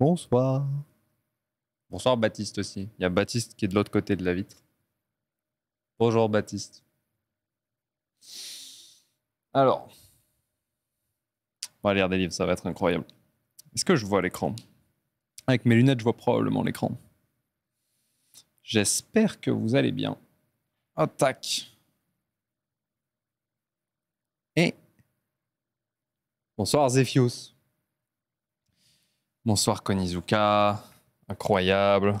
Bonsoir. Bonsoir Baptiste aussi. Il y a Baptiste qui est de l'autre côté de la vitre. Bonjour Baptiste. Alors, on va lire des livres, ça va être incroyable. Est-ce que je vois l'écran Avec mes lunettes, je vois probablement l'écran. J'espère que vous allez bien. Oh, tac. Et bonsoir Zephius. Bonsoir Konizuka, incroyable.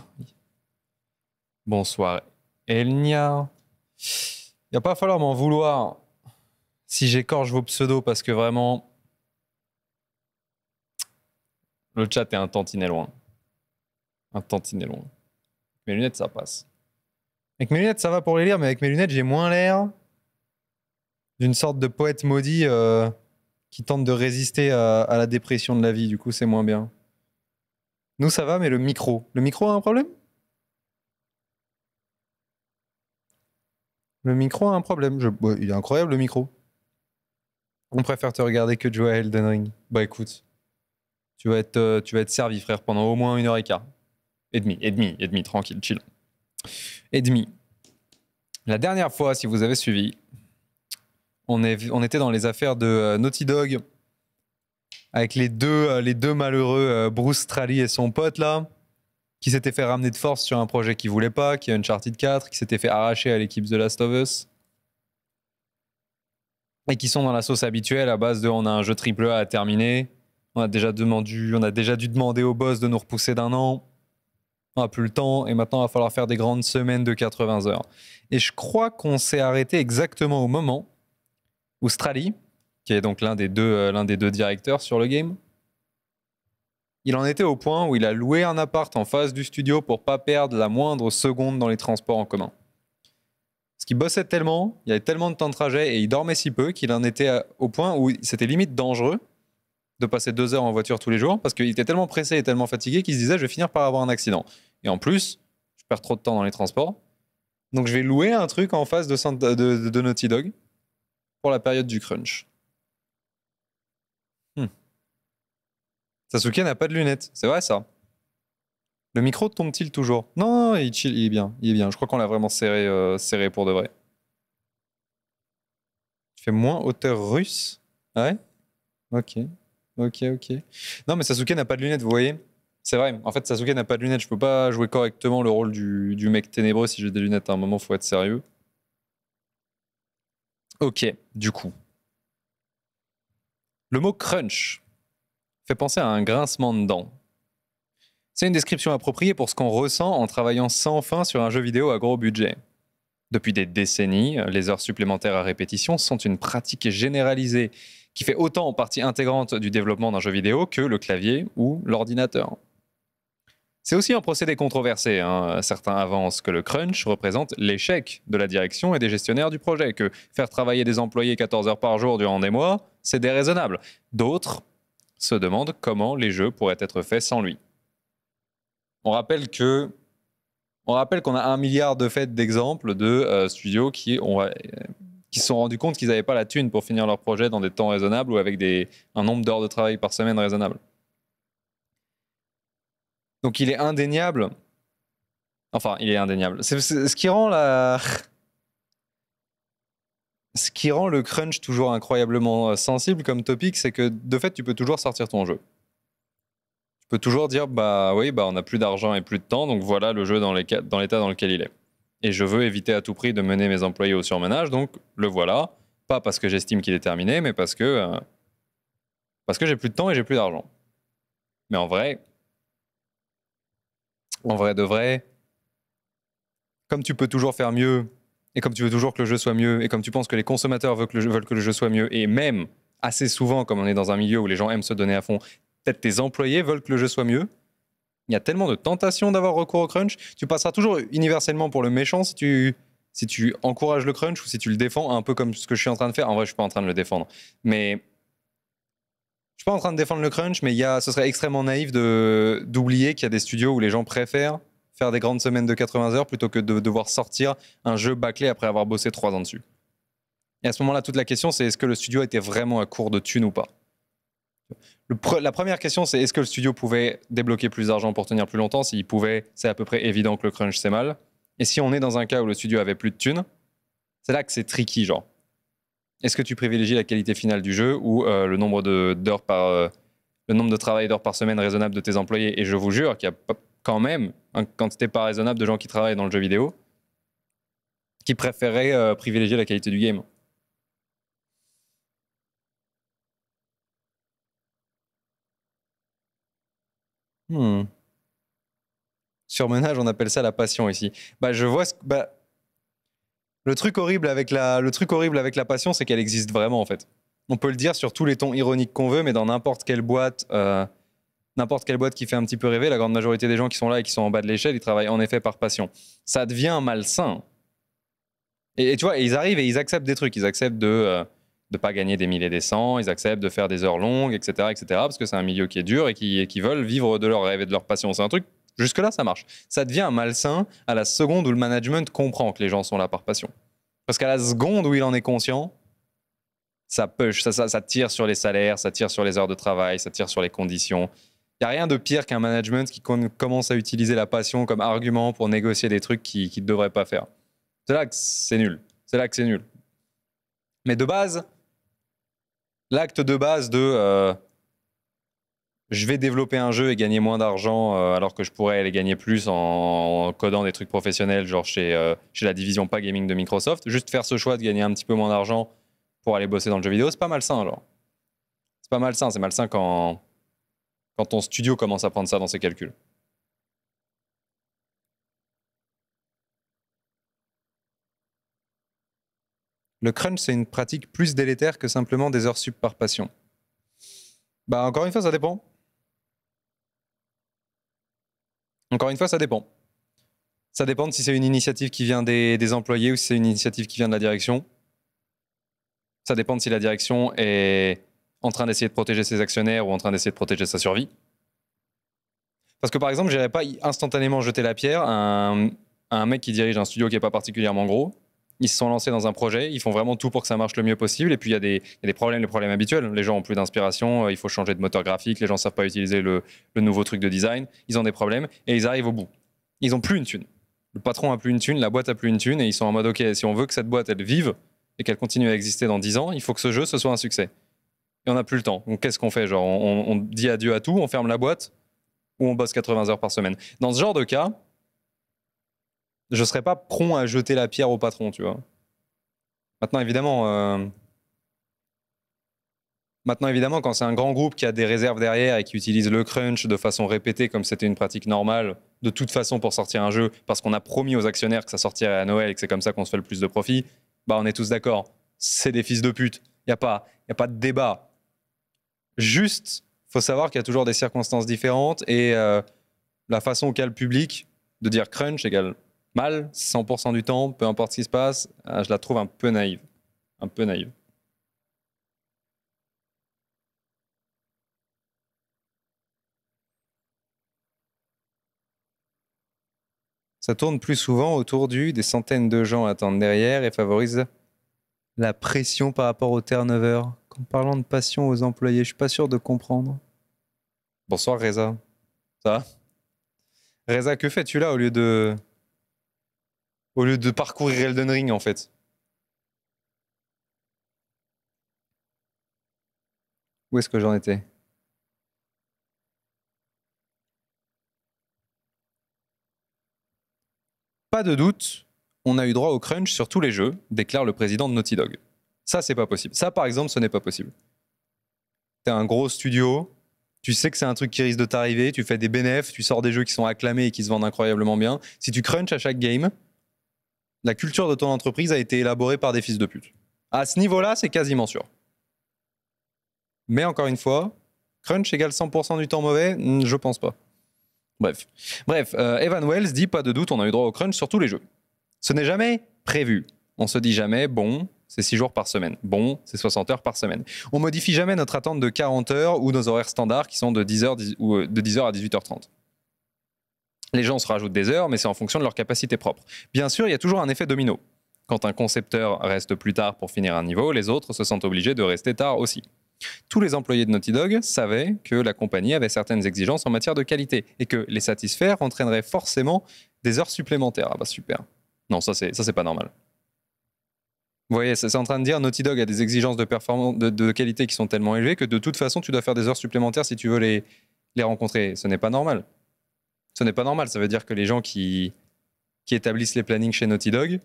Bonsoir Elnia. Il a pas falloir m'en vouloir si j'écorche vos pseudos parce que vraiment le chat est un tantinet loin. Un tantinet loin. mes lunettes ça passe. Avec mes lunettes ça va pour les lire mais avec mes lunettes j'ai moins l'air d'une sorte de poète maudit euh, qui tente de résister à la dépression de la vie. Du coup c'est moins bien. Nous, ça va, mais le micro. Le micro a un problème Le micro a un problème. Je... Bah, il est incroyable, le micro. On préfère te regarder que Joel Denring Elden Ring. Bah écoute, tu vas être, euh, tu vas être servi, frère, pendant au moins une heure et quart. Et demi, et demi, et demi, tranquille, chill. Et demi. La dernière fois, si vous avez suivi, on, était dans les affaires de euh, Naughty Dog avec les deux, euh, malheureux, euh, Bruce Trally et son pote là, qui s'était fait ramener de force sur un projet qu'il voulait pas, qui est de 4, qui s'était fait arracher à l'équipe de Last of Us. Et qui sont dans la sauce habituelle à base de on a un jeu triple A à terminer, on a déjà demandé, on a déjà dû demander au boss de nous repousser d'un an, on n'a plus le temps et maintenant il va falloir faire des grandes semaines de 80 heures. Et je crois qu'on s'est arrêté exactement au moment où Strali qui est donc l'un des, deux, euh, des deux directeurs sur le game. Il en était au point où il a loué un appart en face du studio pour pas perdre la moindre seconde dans les transports en commun. Parce qu'il bossait tellement, il y avait tellement de temps de trajet et il dormait si peu qu'il en était au point où c'était limite dangereux de passer deux heures en voiture tous les jours parce qu'il était tellement pressé et tellement fatigué qu'il se disait je vais finir par avoir un accident. Et en plus, je perds trop de temps dans les transports. Donc je vais louer un truc en face de, de Naughty Dog pour la période du crunch. Sasuke n'a pas de lunettes. C'est vrai ça Le micro tombe-t-il toujours non, il est bien. Il est bien. Je crois qu'on l'a vraiment serré, euh, serré pour de vrai. Tu fais moins hauteur russe Ouais Ok. Ok, ok. Non, mais Sasuke n'a pas de lunettes, vous voyez C'est vrai. En fait, Sasuke n'a pas de lunettes. Je peux pas jouer correctement le rôle du, du mec ténébreux si j'ai des lunettes. Hein. À un moment, faut être sérieux. Ok, du coup. Le mot crunch fait penser à un grincement de dents. C'est une description appropriée pour ce qu'on ressent en travaillant sans fin sur un jeu vidéo à gros budget. Depuis des décennies, les heures supplémentaires à répétition sont une pratique généralisée qui fait autant partie intégrante du développement d'un jeu vidéo que le clavier ou l'ordinateur. C'est aussi un procédé controversé. Hein. Certains avancent que le crunch représente l'échec de la direction et des gestionnaires du projet, que faire travailler des employés 14 heures par jour durant des mois, c'est déraisonnable. D'autres se demande comment les jeux pourraient être faits sans lui. On rappelle qu'on a un milliard de faits d'exemples de euh, studios euh, qui se sont rendus compte qu'ils n'avaient pas la thune pour finir leur projet dans des temps raisonnables ou avec un nombre d'heures de travail par semaine raisonnable. Donc il est indéniable. Enfin, il est indéniable. C'est ce qui rend la ce qui rend le crunch toujours incroyablement euh, sensible comme topic, c'est que de fait, tu peux toujours sortir ton jeu. Tu peux toujours dire, bah oui, bah on n'a plus d'argent et plus de temps, donc voilà le jeu dans l'état dans, lequel il est. Et je veux éviter à tout prix de mener mes employés au surmenage, donc le voilà. Pas parce que j'estime qu'il est terminé, mais parce que, euh, parce que j'ai plus de temps et j'ai plus d'argent. Mais en vrai, en vrai de vrai, comme tu peux toujours faire mieux, et comme tu veux toujours que le jeu soit mieux, et comme tu penses que les consommateurs veulent que le jeu, soit mieux, et même assez souvent, comme on est dans un milieu où les gens aiment se donner à fond, peut-être tes employés veulent que le jeu soit mieux. Il y a tellement de tentations d'avoir recours au crunch. Tu passeras toujours universellement pour le méchant si tu, si tu encourages le crunch ou si tu le défends, un peu comme ce que je suis en train de faire. En vrai, je suis pas en train de le défendre. Mais je suis pas en train de défendre le crunch, mais il y ce serait extrêmement naïf d'oublier qu'il y a des studios où les gens préfèrent faire des grandes semaines de 80 heures plutôt que de devoir sortir un jeu bâclé après avoir bossé 3 ans dessus. Et à ce moment-là, toute la question, c'est est-ce que le studio était vraiment à court de thunes ou pas La première question, c'est est-ce que le studio pouvait débloquer plus d'argent pour tenir plus longtemps S'il pouvait, c'est à peu près évident que le crunch, c'est mal. Et si on est dans un cas où le studio avait plus de thunes, c'est là que c'est tricky, genre. Est-ce que tu privilégies la qualité finale du jeu ou euh, le nombre d'heures par, euh, le nombre de travailleurs par semaine raisonnable de tes employés, et je vous jure qu'il y a quand même une quantité pas raisonnable de gens qui travaillent dans le jeu vidéo qui préféraient euh, privilégier la qualité du game. Hmm. Surmenage, on appelle ça la passion ici. Bah, je vois ce... bah, le truc horrible avec le truc horrible avec la passion, c'est qu'elle existe vraiment en fait on peut le dire sur tous les tons ironiques qu'on veut, mais dans n'importe quelle boîte, euh, n'importe quelle boîte qui fait un petit peu rêver, la grande majorité des gens qui sont là et qui sont en bas de l'échelle, ils travaillent en effet par passion. Ça devient malsain. Et, tu vois, ils arrivent et ils acceptent des trucs. Ils acceptent de ne euh, pas gagner des milliers des cents, ils acceptent de faire des heures longues, etc., etc., parce que c'est un milieu qui est dur et qui, qui veulent vivre de leur rêve et de leur passion. C'est un truc. Jusque-là, ça marche. Ça devient malsain à la seconde où le management comprend que les gens sont là par passion. Parce qu'à la seconde où il en est conscient, ça ça, ça, ça, tire sur les salaires, ça tire sur les heures de travail, ça tire sur les conditions. Il n'y a rien de pire qu'un management qui commence à utiliser la passion comme argument pour négocier des trucs qu'il ne devrait pas faire. C'est là que c'est nul. C'est là que c'est nul. Mais de base, l'acte de base de euh, je vais développer un jeu et gagner moins d'argent euh, alors que je pourrais aller gagner plus en, codant des trucs professionnels, genre chez, euh, chez la division pas gaming de Microsoft, juste faire ce choix de gagner un petit peu moins d'argent pour aller bosser dans le jeu vidéo, c'est pas malsain alors. C'est pas malsain, c'est malsain quand, quand ton studio commence à prendre ça dans ses calculs. Le crunch, c'est une pratique plus délétère que simplement des heures sup par passion. Bah, encore une fois, ça dépend. Encore une fois, ça dépend. Ça dépend de si c'est une initiative qui vient des, des employés ou si c'est une initiative qui vient de la direction. Ça dépend de si la direction est en train d'essayer de protéger ses actionnaires ou en train d'essayer de protéger sa survie. Parce que par exemple, je n'irais pas instantanément jeter la pierre à un, mec qui dirige un studio qui n'est pas particulièrement gros. Ils se sont lancés dans un projet, ils font vraiment tout pour que ça marche le mieux possible. Et puis il y, a des, des problèmes, les problèmes habituels. Les gens ont plus d'inspiration, euh, il faut changer de moteur graphique, les gens ne savent pas utiliser le, nouveau truc de design, ils ont des problèmes et ils arrivent au bout. Ils n'ont plus une thune. Le patron a plus une thune, la boîte a plus une thune et ils sont en mode ok, si on veut que cette boîte elle vive, et qu'elle continue à exister dans 10 ans, il faut que ce jeu, ce soit un succès. Et on n'a plus le temps. Donc qu'est-ce qu'on fait Genre, on, dit adieu à tout, on ferme la boîte, ou on bosse 80 heures par semaine. Dans ce genre de cas, je ne serais pas prompt à jeter la pierre au patron, tu vois. Maintenant, évidemment, euh, Maintenant, évidemment, quand c'est un grand groupe qui a des réserves derrière et qui utilise le crunch de façon répétée, comme c'était une pratique normale, de toute façon pour sortir un jeu, parce qu'on a promis aux actionnaires que ça sortirait à Noël et que c'est comme ça qu'on se fait le plus de profit, bah on est tous d'accord, c'est des fils de pute. Il n'y a, pas, y a pas de débat. Juste, faut savoir qu'il y a toujours des circonstances différentes et euh, la façon qu'a le public de dire crunch égale mal 100% du temps, peu importe ce qui se passe, euh, je la trouve un peu naïve. Un peu naïve. Ça tourne plus souvent autour du des centaines de gens attendent derrière et favorise la pression par rapport au turnover. En parlant de passion aux employés, je suis pas sûr de comprendre. Bonsoir Reza. Ça va Reza, que fais-tu là au lieu de au lieu de parcourir Elden Ring en fait Où est-ce que j'en étais Pas de doute, on a eu droit au crunch sur tous les jeux, déclare le président de Naughty Dog. Ça, c'est pas possible. Ça, par exemple, ce n'est pas possible. T'es un gros studio, tu sais que c'est un truc qui risque de t'arriver, tu fais des bénéfices, tu sors des jeux qui sont acclamés et qui se vendent incroyablement bien. Si tu crunches à chaque game, la culture de ton entreprise a été élaborée par des fils de pute. À ce niveau-là, c'est quasiment sûr. Mais encore une fois, crunch égale 100% du temps mauvais, hmm, je pense pas. Bref. Euh, Evan Wells dit pas de doute, on a eu droit au crunch sur tous les jeux. Ce n'est jamais prévu. On se dit jamais, bon, c'est 6 jours par semaine. Bon, c'est 60 heures par semaine. On modifie jamais notre attente de 40 heures ou nos horaires standards qui sont de 10h, euh, de 10 à 18h30. Les gens se rajoutent des heures, mais c'est en fonction de leur capacité propre. Bien sûr, il y a toujours un effet domino. Quand un concepteur reste plus tard pour finir un niveau, les autres se sentent obligés de rester tard aussi. Tous les employés de Naughty Dog savaient que la compagnie avait certaines exigences en matière de qualité et que les satisfaire entraînerait forcément des heures supplémentaires. Ah bah super. Non, ça c'est ça c'est pas normal. Vous voyez, c'est en train de dire Naughty Dog a des exigences de performance de, qualité qui sont tellement élevées que de toute façon tu dois faire des heures supplémentaires si tu veux les les rencontrer. Ce n'est pas normal. Ce n'est pas normal. Ça veut dire que les gens qui qui établissent les plannings chez Naughty Dog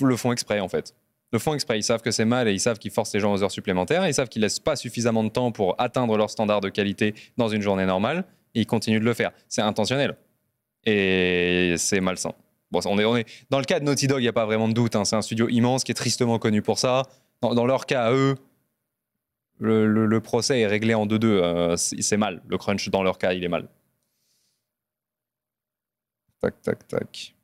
le font exprès en fait le font exprès. Ils savent que c'est mal et ils savent qu'ils forcent les gens aux heures supplémentaires. ils savent qu'ils laissent pas suffisamment de temps pour atteindre leur standard de qualité dans une journée normale. Et ils continuent de le faire. C'est intentionnel. Et c'est malsain. Bon, on est, Dans le cas de Naughty Dog, il n'y a pas vraiment de doute. Hein. C'est un studio immense qui est tristement connu pour ça. Dans, leur cas eux, le, procès est réglé en 2-2. Euh, c'est mal. Le crunch, dans leur cas, il est mal. Tac, tac, tac.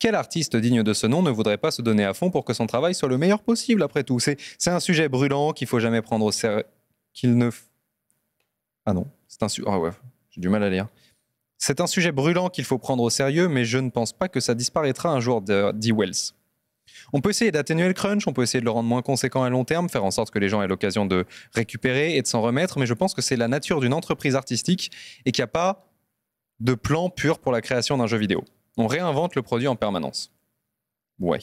Quel artiste digne de ce nom ne voudrait pas se donner à fond pour que son travail soit le meilleur possible après tout C'est un sujet brûlant qu'il faut jamais prendre au sérieux. Qu'il ne. Ah non, c'est un sujet. Ah j'ai du mal à lire. C'est un sujet brûlant qu'il faut prendre au sérieux, mais je ne pense pas que ça disparaîtra un jour, dit Wells. On peut essayer d'atténuer le crunch, on peut essayer de le rendre moins conséquent à long terme, faire en sorte que les gens aient l'occasion de récupérer et de s'en remettre, mais je pense que c'est la nature d'une entreprise artistique et qu'il n'y a pas de plan pur pour la création d'un jeu vidéo. On réinvente le produit en permanence. Ouais.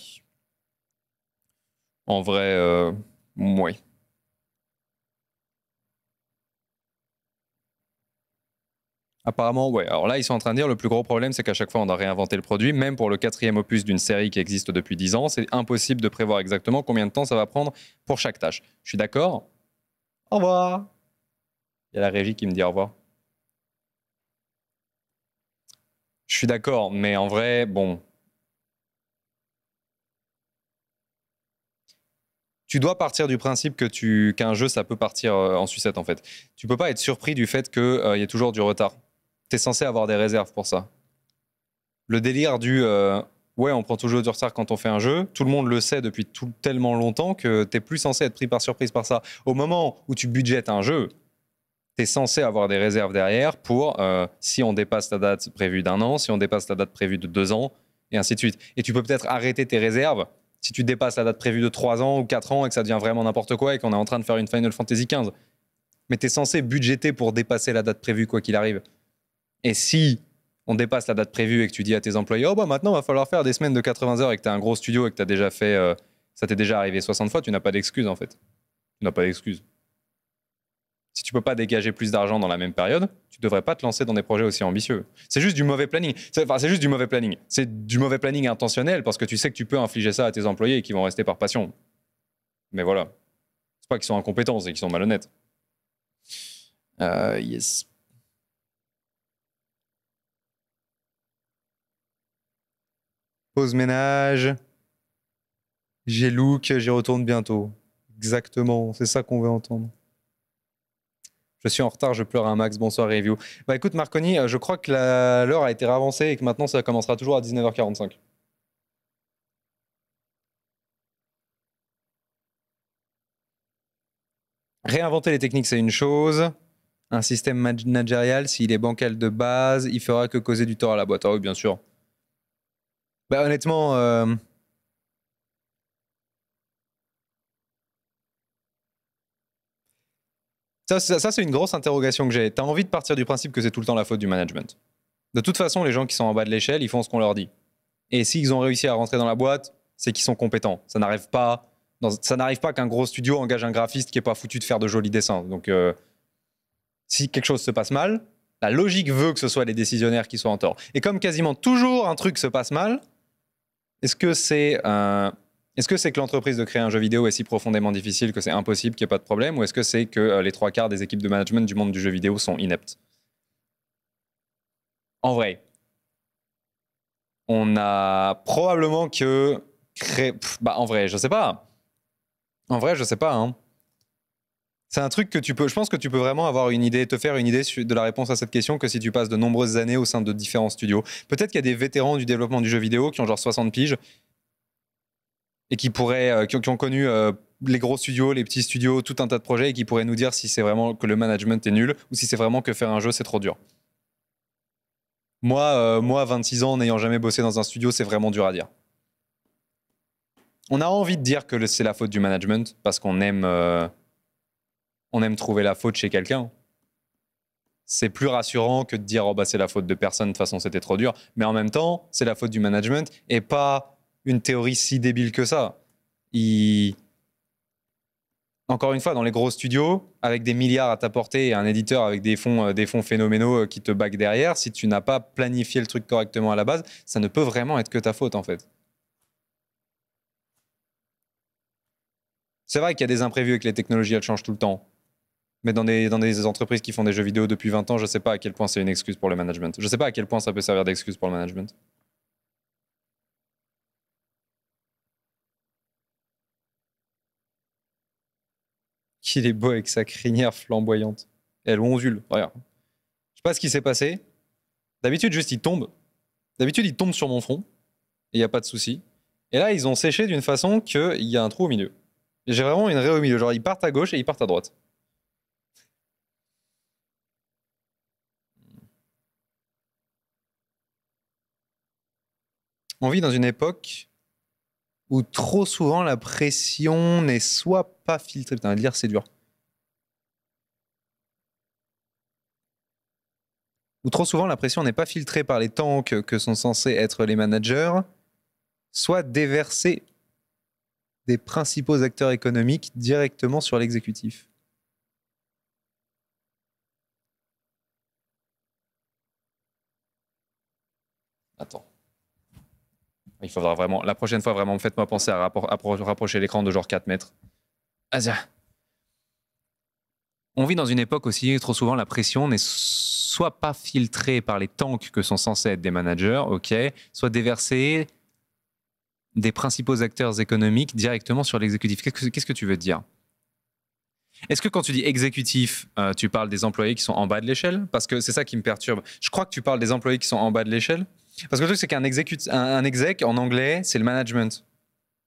En vrai, euh, ouais. Apparemment, ouais. Alors là, ils sont en train de dire le plus gros problème, c'est qu'à chaque fois, on a réinventé le produit. Même pour le quatrième opus d'une série qui existe depuis 10 ans, c'est impossible de prévoir exactement combien de temps ça va prendre pour chaque tâche. Je suis d'accord. Au revoir. Il y a la régie qui me dit au revoir. Je suis d'accord, mais en vrai, bon. Tu dois partir du principe que tu qu'un jeu, ça peut partir euh, en sucette, en fait. Tu peux pas être surpris du fait qu'il euh, il y a toujours du retard. Tu es censé avoir des réserves pour ça. Le délire du euh, ouais, on prend toujours du retard quand on fait un jeu. Tout le monde le sait depuis tellement longtemps que tu t'es plus censé être pris par surprise par ça. Au moment où tu budgètes un jeu, tu censé avoir des réserves derrière pour euh, si on dépasse la date prévue d'un an, si on dépasse la date prévue de deux ans, et ainsi de suite. Et tu peux peut-être arrêter tes réserves si tu dépasses la date prévue de trois ans ou quatre ans et que ça devient vraiment n'importe quoi et qu'on est en train de faire une Final Fantasy XV. Mais tu es censé budgéter pour dépasser la date prévue quoi qu'il arrive. Et si on dépasse la date prévue et que tu dis à tes employés, oh bah maintenant va falloir faire des semaines de 80 heures et que tu as un gros studio et que tu déjà fait, euh, ça t'est déjà arrivé 60 fois, tu n'as pas d'excuse en fait. Tu n'as pas d'excuse si tu peux pas dégager plus d'argent dans la même période, tu devrais pas te lancer dans des projets aussi ambitieux. C'est juste du mauvais planning. C'est, enfin, c'est juste du mauvais planning. C'est du mauvais planning intentionnel parce que tu sais que tu peux infliger ça à tes employés qui vont rester par passion. Mais voilà. C'est pas qu'ils sont incompétents, c'est qu'ils sont malhonnêtes. Euh, yes. Pause ménage. J'ai look, j'y retourne bientôt. Exactement, c'est ça qu'on veut entendre. Je suis en retard, je pleure un max. Bonsoir, review. Bah écoute, Marconi, euh, je crois que l'heure a été ravancée et que maintenant ça commencera toujours à 19h45. Réinventer les techniques, c'est une chose. Un système managérial, s'il est bancal de base, il fera que causer du tort à la boîte. Ah oui, bien sûr. Bah, honnêtement, euh, Ça, c'est une grosse interrogation que j'ai. Tu as envie de partir du principe que c'est tout le temps la faute du management. De toute façon, les gens qui sont en bas de l'échelle, ils font ce qu'on leur dit. Et s'ils ont réussi à rentrer dans la boîte, c'est qu'ils sont compétents. Ça n'arrive pas, pas qu'un gros studio engage un graphiste qui est pas foutu de faire de jolis dessins. Donc, euh, si quelque chose se passe mal, la logique veut que ce soit les décisionnaires qui soient en tort. Et comme quasiment toujours un truc se passe mal, est-ce que c'est un est-ce que c'est que l'entreprise de créer un jeu vidéo est si profondément difficile que c'est impossible qu'il n'y ait pas de problème Ou est-ce que c'est que euh, les trois quarts des équipes de management du monde du jeu vidéo sont ineptes En vrai, on a probablement que bah, en vrai, je sais pas. En vrai, je sais pas. Hein. C'est un truc que tu peux. Je pense que tu peux vraiment avoir une idée, te faire une idée de la réponse à cette question que si tu passes de nombreuses années au sein de différents studios. Peut-être qu'il y a des vétérans du développement du jeu vidéo qui ont genre 60 piges et qui pourraient, euh, qui, ont connu euh, les gros studios, les petits studios, tout un tas de projets et qui pourraient nous dire si c'est vraiment que le management est nul ou si c'est vraiment que faire un jeu c'est trop dur. Moi, euh, moi, 26 ans, n'ayant jamais bossé dans un studio, c'est vraiment dur à dire. On a envie de dire que c'est la faute du management parce qu'on aime, on aime trouver la faute chez quelqu'un. C'est plus rassurant que de dire oh bah c'est la faute de personne, de toute façon c'était trop dur. Mais en même temps, c'est la faute du management et pas une théorie si débile que ça. Encore une fois, dans les gros studios, avec des milliards à ta portée et un éditeur avec des fonds, euh, des fonds phénoménaux euh, qui te bague derrière, si tu n'as pas planifié le truc correctement à la base, ça ne peut vraiment être que ta faute en fait. C'est vrai qu'il y a des imprévus et que les technologies, elles changent tout le temps. Mais dans des, dans des entreprises qui font des jeux vidéo depuis 20 ans, je ne sais pas à quel point c'est une excuse pour le management. Je ne sais pas à quel point ça peut servir d'excuse pour le management. qu'il est beau avec sa crinière flamboyante. Elle ondule, regarde. Je sais pas ce qui s'est passé. D'habitude, juste, il tombe. D'habitude, il tombe sur mon front. Et il n'y a pas de souci. Et là, ils ont séché d'une façon qu'il y a un trou au milieu. J'ai vraiment une raie au milieu. Genre, ils partent à gauche et ils partent à droite. On vit dans une époque où trop souvent la pression n'est soit pas filtrée. Putain, lire, c'est dur. Ou trop souvent la pression n'est pas filtrée par les tanks que sont censés être les managers, soit déversée des principaux acteurs économiques directement sur l'exécutif. Attends. Il faudra vraiment, la prochaine fois, vraiment, faites-moi penser à rapprocher l'écran de genre 4 mètres. Asia. On vit dans une époque aussi, trop souvent, la pression n'est soit pas filtrée par les tanks que sont censés être des managers, ok, soit déversée des principaux acteurs économiques directement sur l'exécutif. Qu'est-ce que tu veux dire est-ce que quand tu dis exécutif, euh, tu parles des employés qui sont en bas de l'échelle Parce que c'est ça qui me perturbe. Je crois que tu parles des employés qui sont en bas de l'échelle, parce que le truc, c'est qu'un exec, un, exec, en anglais, c'est le management.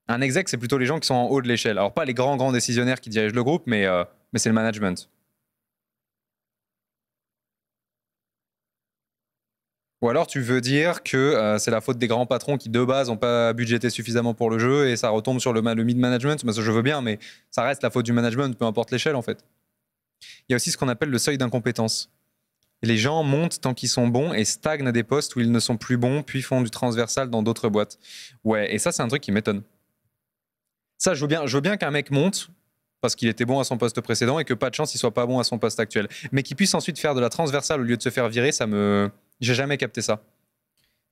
Un exec, c'est plutôt les gens qui sont en haut de l'échelle. Alors, pas les grands, grands décisionnaires qui dirigent le groupe, mais, euh, mais c'est le management. Ou alors tu veux dire que euh, c'est la faute des grands patrons qui de base n'ont pas budgété suffisamment pour le jeu et ça retombe sur le, mid-management. je veux bien, mais ça reste la faute du management, peu importe l'échelle en fait. Il y a aussi ce qu'on appelle le seuil d'incompétence les gens montent tant qu'ils sont bons et stagnent à des postes où ils ne sont plus bons, puis font du transversal dans d'autres boîtes. Ouais, et ça, c'est un truc qui m'étonne. Ça, je veux bien, je bien qu'un mec monte parce qu'il était bon à son poste précédent et que pas de chance, il soit pas bon à son poste actuel. Mais qu'il puisse ensuite faire de la transversale au lieu de se faire virer, ça me. J'ai jamais capté ça.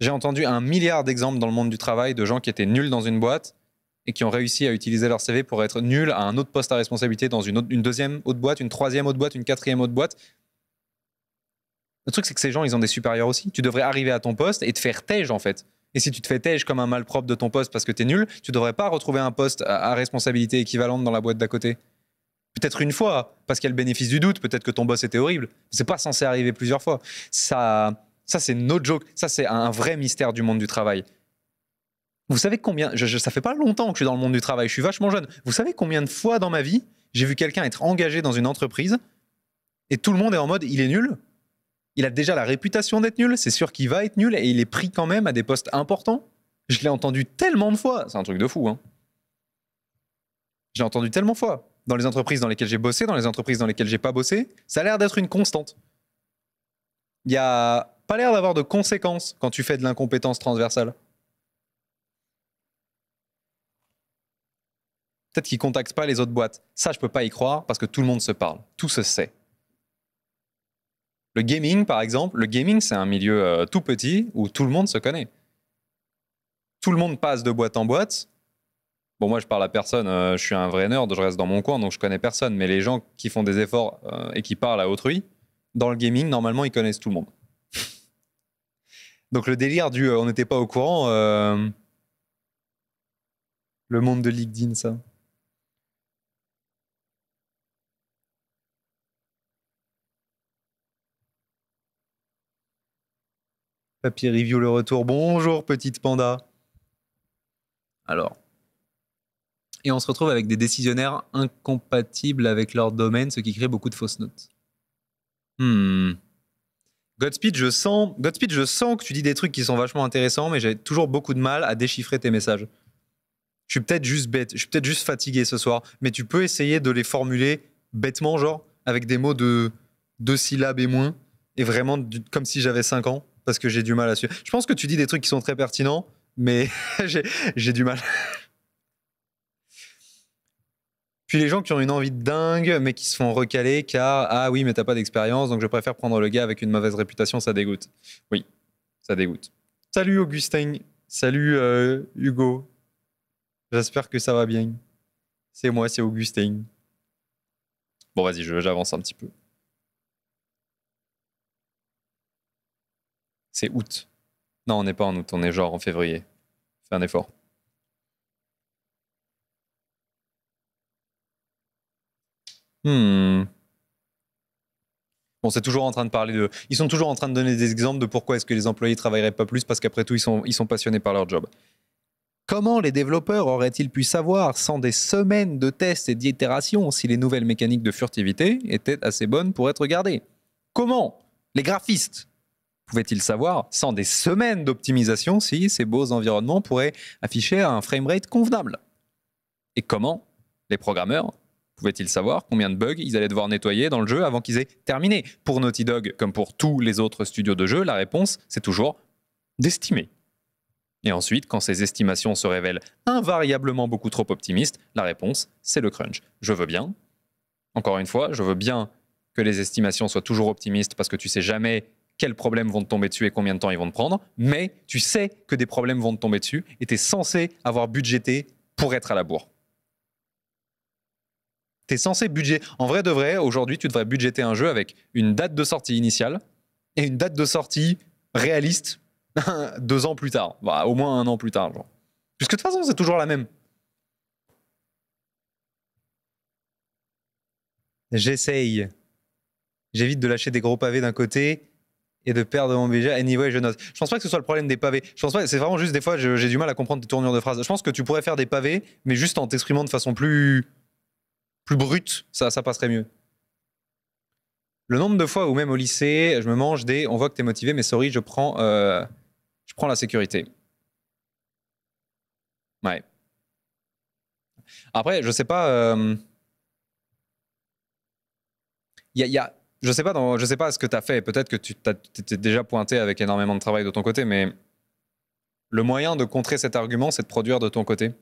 J'ai entendu un milliard d'exemples dans le monde du travail de gens qui étaient nuls dans une boîte et qui ont réussi à utiliser leur CV pour être nuls à un autre poste à responsabilité dans une, une deuxième autre boîte, une troisième autre boîte, une quatrième autre boîte, le truc, c'est que ces gens, ils ont des supérieurs aussi. Tu devrais arriver à ton poste et te faire tège, en fait. Et si tu te fais tège comme un malpropre de ton poste parce que t'es nul, tu devrais pas retrouver un poste à, responsabilité équivalente dans la boîte d'à côté. Peut-être une fois, parce qu'il y a le bénéfice du doute, peut-être que ton boss était horrible. C'est pas censé arriver plusieurs fois. Ça, ça c'est notre joke. Ça, c'est un vrai mystère du monde du travail. Vous savez combien. je, ça fait pas longtemps que je suis dans le monde du travail, je suis vachement jeune. Vous savez combien de fois dans ma vie j'ai vu quelqu'un être engagé dans une entreprise et tout le monde est en mode il est nul, il a déjà la réputation d'être nul, c'est sûr qu'il va être nul, et il est pris quand même à des postes importants. Je l'ai entendu tellement de fois, c'est un truc de fou. Hein. J'ai entendu tellement de fois. Dans les entreprises dans lesquelles j'ai bossé, dans les entreprises dans lesquelles j'ai pas bossé, ça a l'air d'être une constante. Il n'y a pas l'air d'avoir de conséquences quand tu fais de l'incompétence transversale. Peut-être qu'il ne contacte pas les autres boîtes. Ça, je ne peux pas y croire parce que tout le monde se parle, tout se sait. Le gaming, par exemple, le gaming, c'est un milieu euh, tout petit où tout le monde se connaît. Tout le monde passe de boîte en boîte. Bon, moi, je parle à personne, euh, je suis un vrai nerd, je reste dans mon coin, donc je connais personne. Mais les gens qui font des efforts euh, et qui parlent à autrui, dans le gaming, normalement, ils connaissent tout le monde. donc le délire du on n'était pas au courant, le monde de LinkedIn, ça. Papier Review le retour. Bonjour petite panda. Alors. Et on se retrouve avec des décisionnaires incompatibles avec leur domaine, ce qui crée beaucoup de fausses notes. Hmm. Godspeed, je sens, Godspeed, je sens que tu dis des trucs qui sont vachement intéressants, mais j'ai toujours beaucoup de mal à déchiffrer tes messages. Je suis peut-être juste bête, je suis peut-être juste fatigué ce soir, mais tu peux essayer de les formuler bêtement, genre, avec des mots de deux syllabes et moins, et vraiment comme si j'avais cinq ans parce que j'ai du mal à suivre. Je pense que tu dis des trucs qui sont très pertinents, mais j'ai du mal. Puis les gens qui ont une envie de dingue, mais qui se font recaler car Ah oui, mais t'as pas d'expérience, donc je préfère prendre le gars avec une mauvaise réputation, ça dégoûte. Oui, ça dégoûte. Salut Augustin, salut euh, Hugo. J'espère que ça va bien. C'est moi, c'est Augustin. Bon, vas-y, j'avance un petit peu. C'est août. Non, on n'est pas en août, on est genre en février. Fais un effort. Hmm. Bon, c'est toujours en train de parler de. Ils sont toujours en train de donner des exemples de pourquoi est-ce que les employés travailleraient pas plus parce qu'après tout, ils ils sont passionnés par leur job. Comment les développeurs auraient-ils pu savoir, sans des semaines de tests et d'itérations, si les nouvelles mécaniques de furtivité étaient assez bonnes pour être gardées Comment Les graphistes Pouvait-il savoir, sans des semaines d'optimisation, si ces beaux environnements pourraient afficher un framerate convenable Et comment les programmeurs pouvaient-ils savoir combien de bugs ils allaient devoir nettoyer dans le jeu avant qu'ils aient terminé Pour Naughty Dog, comme pour tous les autres studios de jeu, la réponse, c'est toujours d'estimer. Et ensuite, quand ces estimations se révèlent invariablement beaucoup trop optimistes, la réponse, c'est le crunch. Je veux bien, encore une fois, je veux bien que les estimations soient toujours optimistes parce que tu sais jamais quels problèmes vont te tomber dessus et combien de temps ils vont te prendre, mais tu sais que des problèmes vont te tomber dessus et tu es censé avoir budgété pour être à la bourre. Tu es censé budgéter. En vrai de vrai, aujourd'hui, tu devrais budgéter un jeu avec une date de sortie initiale et une date de sortie réaliste deux ans plus tard. Bah, au moins un an plus tard. Puisque de toute façon, c'est toujours la même. J'essaye. J'évite de lâcher des gros pavés d'un côté et de perdre mon BG. et je note. Je pense pas que ce soit le problème des pavés. Je pense pas. C'est vraiment juste des fois, j'ai du mal à comprendre tes tournures de phrases. Je pense que tu pourrais faire des pavés, mais juste en t'exprimant de façon plus plus brute, ça, passerait mieux. Le nombre de fois où même au lycée, je me mange des. On voit que t'es motivé, mais sorry, je prends, euh, je prends la sécurité. Ouais. Après, je sais pas. Il euh, y a je sais pas, je sais pas ce que tu as fait. Peut-être que tu t'es déjà pointé avec énormément de travail de ton côté, mais le moyen de contrer cet argument, c'est de produire de ton côté.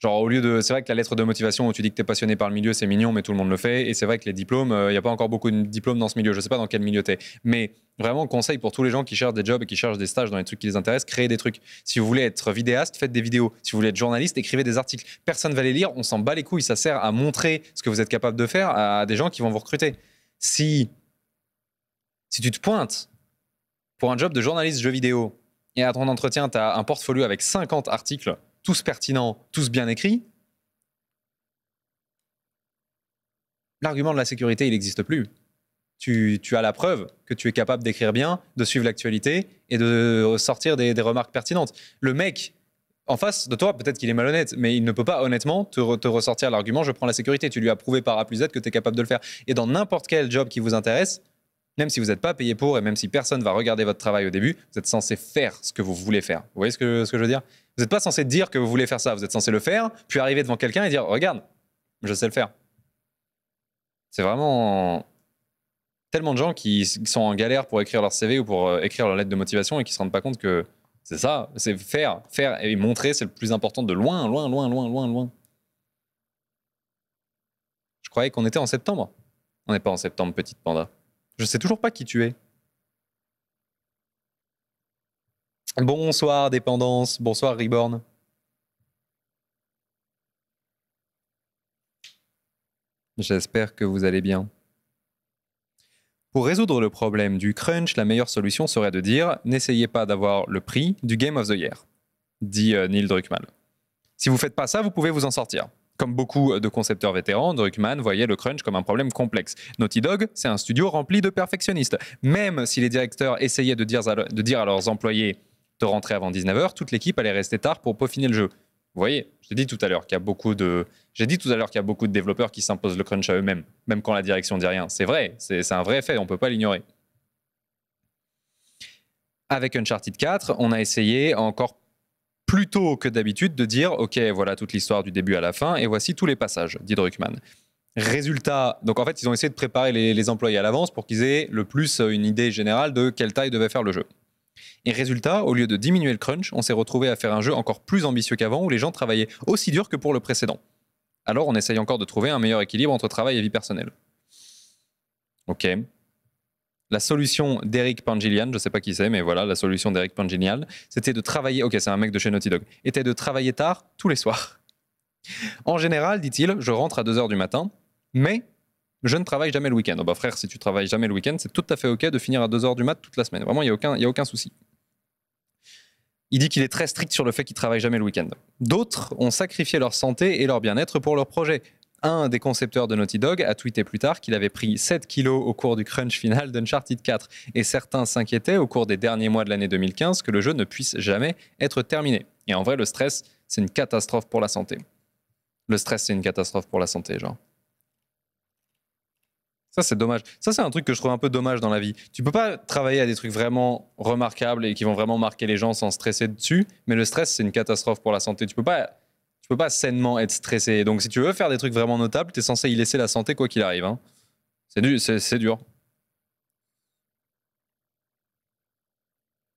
Genre, au lieu de. C'est vrai que la lettre de motivation où tu dis que tu es passionné par le milieu, c'est mignon, mais tout le monde le fait. Et c'est vrai que les diplômes, il euh, y a pas encore beaucoup de diplômes dans ce milieu. Je ne sais pas dans quel milieu tu es. Mais vraiment, conseil pour tous les gens qui cherchent des jobs et qui cherchent des stages dans les trucs qui les intéressent, créez des trucs. Si vous voulez être vidéaste, faites des vidéos. Si vous voulez être journaliste, écrivez des articles. Personne ne va les lire, on s'en bat les couilles. Ça sert à montrer ce que vous êtes capable de faire à des gens qui vont vous recruter. Si, si tu te pointes pour un job de journaliste jeux vidéo et à ton entretien, tu as un portfolio avec 50 articles tous pertinents, tous bien écrits, l'argument de la sécurité, il n'existe plus. Tu, as la preuve que tu es capable d'écrire bien, de suivre l'actualité et de sortir des, remarques pertinentes. Le mec en face de toi, peut-être qu'il est malhonnête, mais il ne peut pas honnêtement te, ressortir l'argument je prends la sécurité. Tu lui as prouvé par A plus Z que tu es capable de le faire. Et dans n'importe quel job qui vous intéresse, même si vous n'êtes pas payé pour et même si personne va regarder votre travail au début, vous êtes censé faire ce que vous voulez faire. Vous voyez ce que je veux dire vous n'êtes pas censé dire que vous voulez faire ça, vous êtes censé le faire, puis arriver devant quelqu'un et dire Regarde, je sais le faire. C'est vraiment tellement de gens qui sont en galère pour écrire leur CV ou pour euh, écrire leur lettre de motivation et qui se rendent pas compte que c'est ça, c'est faire, faire et montrer, c'est le plus important de loin, loin, loin, loin, loin, loin. Je croyais qu'on était en septembre. On n'est pas en septembre, petite panda. Je sais toujours pas qui tu es. Bonsoir Dépendance, bonsoir Reborn. J'espère que vous allez bien. Pour résoudre le problème du crunch, la meilleure solution serait de dire n'essayez pas d'avoir le prix du Game of the Year, dit euh, Neil Druckmann. Si vous ne faites pas ça, vous pouvez vous en sortir. Comme beaucoup de concepteurs vétérans, Druckmann voyait le crunch comme un problème complexe. Naughty Dog, c'est un studio rempli de perfectionnistes. Même si les directeurs essayaient de dire de dire à leurs employés rentrer avant 19h, toute l'équipe allait rester tard pour peaufiner le jeu. Vous voyez, j'ai dit tout à l'heure qu'il y a beaucoup de, j'ai dit tout à l'heure qu'il y a beaucoup de développeurs qui s'imposent le crunch à eux-mêmes, même quand la direction dit rien. C'est vrai, c'est un vrai fait, on peut pas l'ignorer. Avec Uncharted 4, on a essayé encore plus tôt que d'habitude de dire, ok, voilà toute l'histoire du début à la fin, et voici tous les passages, dit Druckmann. Résultat, donc en fait, ils ont essayé de préparer les employés à l'avance pour qu'ils aient le plus une idée générale de quelle taille devait faire le jeu. Et résultat, au lieu de diminuer le crunch, on s'est retrouvé à faire un jeu encore plus ambitieux qu'avant où les gens travaillaient aussi dur que pour le précédent. Alors on essaye encore de trouver un meilleur équilibre entre travail et vie personnelle. Ok. La solution d'Eric Pangilian, je sais pas qui c'est, mais voilà, la solution d'Eric Pangilian, c'était de travailler, ok c'est un mec de chez Naughty Dog, était de travailler tard tous les soirs. En général, dit-il, je rentre à 2h du matin, mais je ne travaille jamais le week-end. Oh bah frère, si tu travailles jamais le week-end, c'est tout à fait OK de finir à 2h du mat toute la semaine. Vraiment, il n'y a, aucun, a aucun souci. Il dit qu'il est très strict sur le fait qu'il travaille jamais le week-end. D'autres ont sacrifié leur santé et leur bien-être pour leur projet. Un des concepteurs de Naughty Dog a tweeté plus tard qu'il avait pris 7 kilos au cours du crunch final d'Uncharted 4 et certains s'inquiétaient au cours des derniers mois de l'année 2015 que le jeu ne puisse jamais être terminé. Et en vrai, le stress, c'est une catastrophe pour la santé. Le stress, c'est une catastrophe pour la santé, genre. Ça, c'est dommage. Ça, c'est un truc que je trouve un peu dommage dans la vie. Tu peux pas travailler à des trucs vraiment remarquables et qui vont vraiment marquer les gens sans stresser dessus, mais le stress, c'est une catastrophe pour la santé. Tu peux pas, tu peux pas sainement être stressé. Donc, si tu veux faire des trucs vraiment notables, tu es censé y laisser la santé quoi qu'il arrive. Hein. C'est, c'est dur.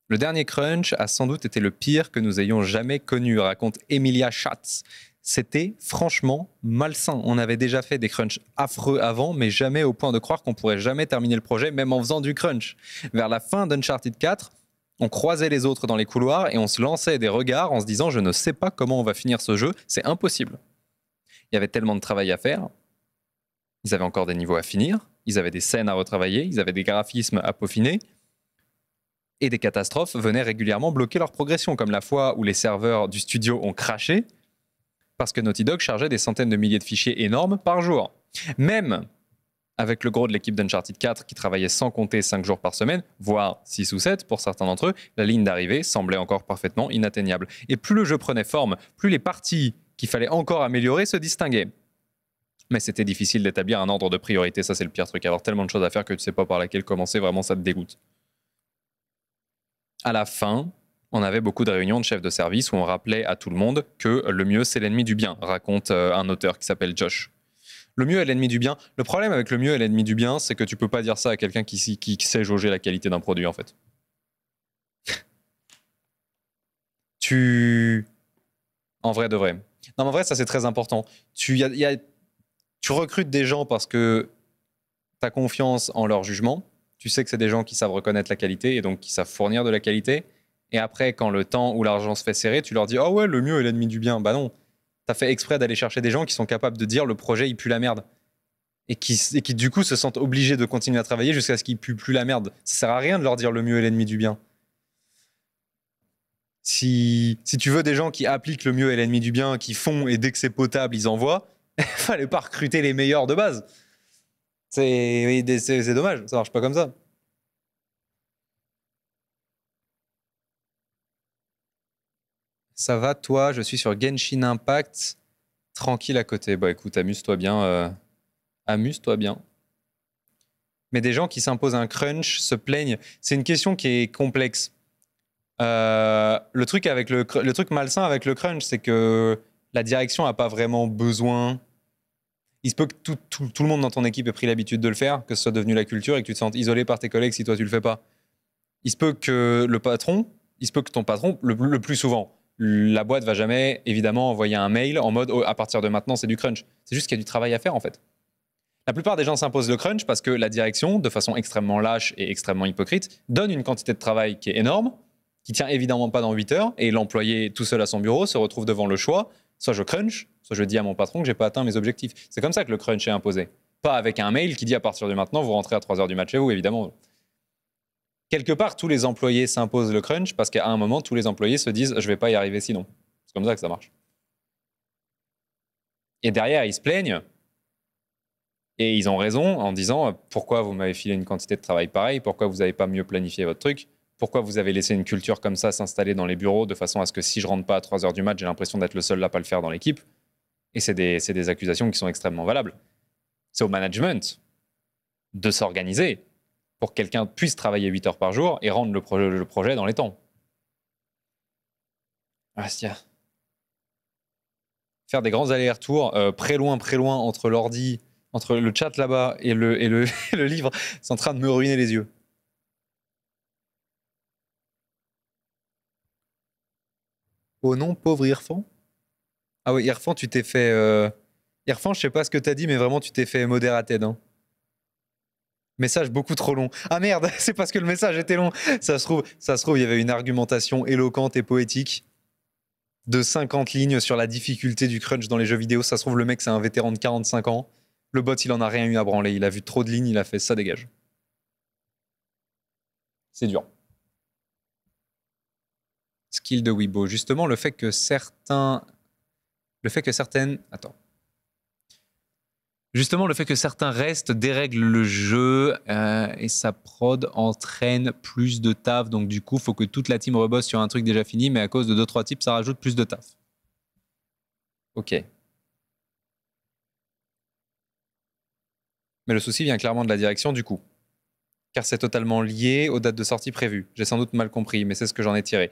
Le dernier crunch a sans doute été le pire que nous ayons jamais connu, raconte Emilia Schatz, c'était franchement malsain. On avait déjà fait des crunchs affreux avant, mais jamais au point de croire qu'on pourrait jamais terminer le projet, même en faisant du crunch. Vers la fin d'Uncharted 4, on croisait les autres dans les couloirs et on se lançait des regards en se disant je ne sais pas comment on va finir ce jeu, c'est impossible. Il y avait tellement de travail à faire. Ils avaient encore des niveaux à finir, ils avaient des scènes à retravailler, ils avaient des graphismes à peaufiner. Et des catastrophes venaient régulièrement bloquer leur progression, comme la fois où les serveurs du studio ont craché parce que Naughty Dog chargeait des centaines de milliers de fichiers énormes par jour. Même avec le gros de l'équipe d'Uncharted 4 qui travaillait sans compter 5 jours par semaine, voire 6 ou 7 pour certains d'entre eux, la ligne d'arrivée semblait encore parfaitement inatteignable. Et plus le jeu prenait forme, plus les parties qu'il fallait encore améliorer se distinguaient. Mais c'était difficile d'établir un ordre de priorité, ça c'est le pire truc, avoir tellement de choses à faire que tu sais pas par laquelle commencer, vraiment ça te dégoûte. À la fin, on avait beaucoup de réunions de chefs de service où on rappelait à tout le monde que le mieux, c'est l'ennemi du bien, raconte euh, un auteur qui s'appelle Josh. Le mieux est l'ennemi du bien. Le problème avec le mieux est l'ennemi du bien, c'est que tu peux pas dire ça à quelqu'un qui, sait jauger la qualité d'un produit, en fait. tu. En vrai de vrai. Non, mais en vrai, ça c'est très important. Tu, tu recrutes des gens parce que tu as confiance en leur jugement. Tu sais que c'est des gens qui savent reconnaître la qualité et donc qui savent fournir de la qualité. Et après, quand le temps ou l'argent se fait serrer, tu leur dis Oh ouais, le mieux est l'ennemi du bien. Bah non, t'as fait exprès d'aller chercher des gens qui sont capables de dire le projet il pue la merde. Et qui, qui du coup se sentent obligés de continuer à travailler jusqu'à ce qu'il pue plus la merde. Ça sert à rien de leur dire le mieux est l'ennemi du bien. Si, si tu veux des gens qui appliquent le mieux est l'ennemi du bien, qui font et dès que c'est potable, ils envoient, fallait pas recruter les meilleurs de base. C'est dommage, ça marche pas comme ça. Ça va, toi Je suis sur Genshin Impact. Tranquille à côté. Bah écoute, amuse-toi bien. Euh, amuse-toi bien. Mais des gens qui s'imposent un crunch se plaignent. C'est une question qui est complexe. Euh, le, truc avec le, truc malsain avec le crunch, c'est que la direction n'a pas vraiment besoin. Il se peut que tout, le monde dans ton équipe ait pris l'habitude de le faire, que ce soit devenu la culture et que tu te sentes isolé par tes collègues si toi tu le fais pas. Il se peut que le patron, il se peut que ton patron, le plus souvent, la boîte va jamais évidemment envoyer un mail en mode oh, à partir de maintenant c'est du crunch. C'est juste qu'il y a du travail à faire en fait. La plupart des gens s'imposent le crunch parce que la direction, de façon extrêmement lâche et extrêmement hypocrite, donne une quantité de travail qui est énorme, qui tient évidemment pas dans 8 heures, et l'employé tout seul à son bureau se retrouve devant le choix soit je crunch, soit je dis à mon patron que j'ai pas atteint mes objectifs. C'est comme ça que le crunch est imposé. Pas avec un mail qui dit à partir de maintenant vous rentrez à 3 heures du match chez vous, évidemment quelque part, tous les employés s'imposent le crunch parce qu'à un moment, tous les employés se disent je vais pas y arriver sinon. C'est comme ça que ça marche. Et derrière, ils se plaignent. Et ils ont raison en disant pourquoi vous m'avez filé une quantité de travail pareille, pourquoi vous n'avez pas mieux planifié votre truc, pourquoi vous avez laissé une culture comme ça s'installer dans les bureaux de façon à ce que si je rentre pas à 3 heures du match, j'ai l'impression d'être le seul à pas le faire dans l'équipe. Et c'est des accusations qui sont extrêmement valables. C'est au management de s'organiser pour que quelqu'un puisse travailler 8 heures par jour et rendre le, projet dans les temps. Ah, ah. Faire des grands allers-retours, très euh, loin très loin entre l'ordi, entre le chat là-bas et le, livre, c'est en train de me ruiner les yeux. Oh non, pauvre Irfan Ah oui, Irfan, tu t'es fait... Euh, Irfan, je sais pas ce que t'as dit, mais vraiment, tu t'es fait modérated. Hein. Message beaucoup trop long. Ah merde, c'est parce que le message était long. Ça se trouve, ça se trouve, il y avait une argumentation éloquente et poétique de 50 lignes sur la difficulté du crunch dans les jeux vidéo. Ça se trouve, le mec, c'est un vétéran de 45 ans. Le bot, il en a rien eu à branler. Il a vu trop de lignes, il a fait ça dégage. C'est dur. Skill de Weibo. Justement, le fait que certains. Le fait que certaines. Attends. Justement, le fait que certains restent dérègle le jeu euh, et sa prod entraîne plus de taf. Donc, du coup, faut que toute la team rebosse sur un truc déjà fini, mais à cause de deux, trois types, ça rajoute plus de taf. Ok. Mais le souci vient clairement de la direction, du coup car c'est totalement lié aux dates de sortie prévues. J'ai sans doute mal compris, mais c'est ce que j'en ai tiré.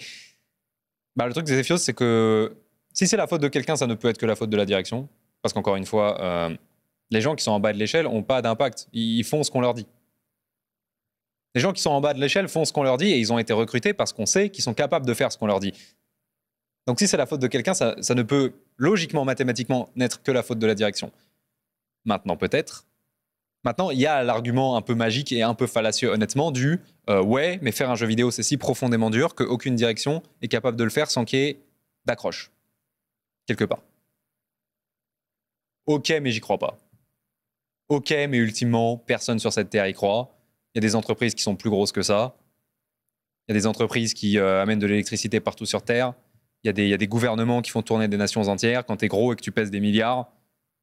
Bah, le truc des c'est que si c'est la faute de quelqu'un, ça ne peut être que la faute de la direction. Parce qu'encore une fois, euh, les gens qui sont en bas de l'échelle n'ont pas d'impact. Ils font ce qu'on leur dit. Les gens qui sont en bas de l'échelle font ce qu'on leur dit et ils ont été recrutés parce qu'on sait qu'ils sont capables de faire ce qu'on leur dit. Donc si c'est la faute de quelqu'un, ça, ne peut logiquement, mathématiquement, n'être que la faute de la direction. Maintenant, peut-être. Maintenant, il y a l'argument un peu magique et un peu fallacieux, honnêtement, du euh, ouais, mais faire un jeu vidéo, c'est si profondément dur qu'aucune direction est capable de le faire sans qu'il y ait d'accroche, quelque part. Ok, mais j'y crois pas. OK, mais ultimement, personne sur cette terre y croit. Il y a des entreprises qui sont plus grosses que ça. Il y a des entreprises qui euh, amènent de l'électricité partout sur Terre. Il y, a des, gouvernements qui font tourner des nations entières. Quand tu es gros et que tu pèses des milliards,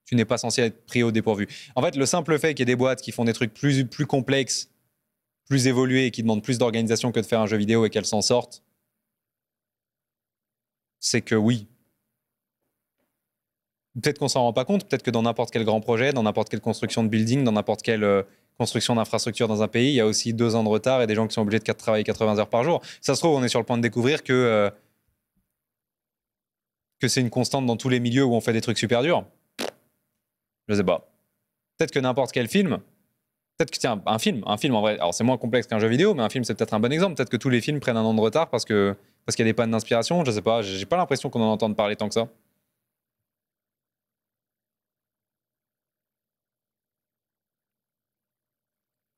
tu n'es pas censé être pris au dépourvu. En fait, le simple fait qu'il y ait des boîtes qui font des trucs plus, plus complexes, plus évolués et qui demandent plus d'organisation que de faire un jeu vidéo et qu'elles s'en sortent, c'est que oui, peut-être qu'on s'en rend pas compte, peut-être que dans n'importe quel grand projet, dans n'importe quelle construction de building, dans n'importe quelle euh, construction d'infrastructure dans un pays, il y a aussi deux ans de retard et des gens qui sont obligés de travailler 80 heures par jour. Ça se trouve, on est sur le point de découvrir que, euh, que c'est une constante dans tous les milieux où on fait des trucs super durs. Je sais pas. Peut-être que n'importe quel film, peut-être que tiens, un film, un film en vrai, alors c'est moins complexe qu'un jeu vidéo, mais un film c'est peut-être un bon exemple. Peut-être que tous les films prennent un an de retard parce que parce qu'il y a des pannes d'inspiration. Je sais pas, j'ai pas l'impression qu'on en entende parler tant que ça.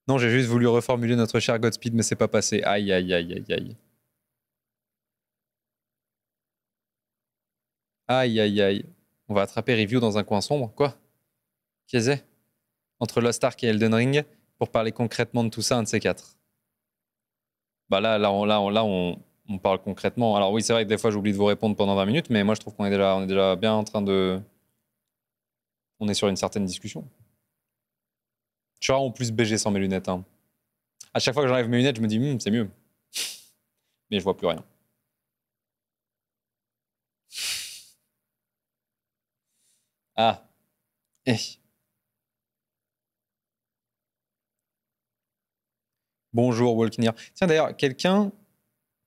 Non, j'ai juste voulu reformuler notre cher Godspeed, mais c'est pas passé. Aïe, aïe, aïe, aïe, aïe. Aïe, aïe, aïe. On va attraper Review dans un coin sombre, quoi Qu'est-ce Entre Lost Ark et Elden Ring, pour parler concrètement de tout ça, un de ces quatre. Bah là, là, on, là, on, là parle concrètement. Alors oui, c'est vrai que des fois, j'oublie de vous répondre pendant 20 minutes, mais moi, je trouve qu'on est est déjà bien en train de... On est sur une certaine discussion. Je suis en plus BG sans mes lunettes. Hein. À chaque fois que j'enlève mes lunettes, je me dis, hmm, c'est mieux. Mais je vois plus rien. Ah. Eh. Bonjour Walkinir. Tiens d'ailleurs, quelqu'un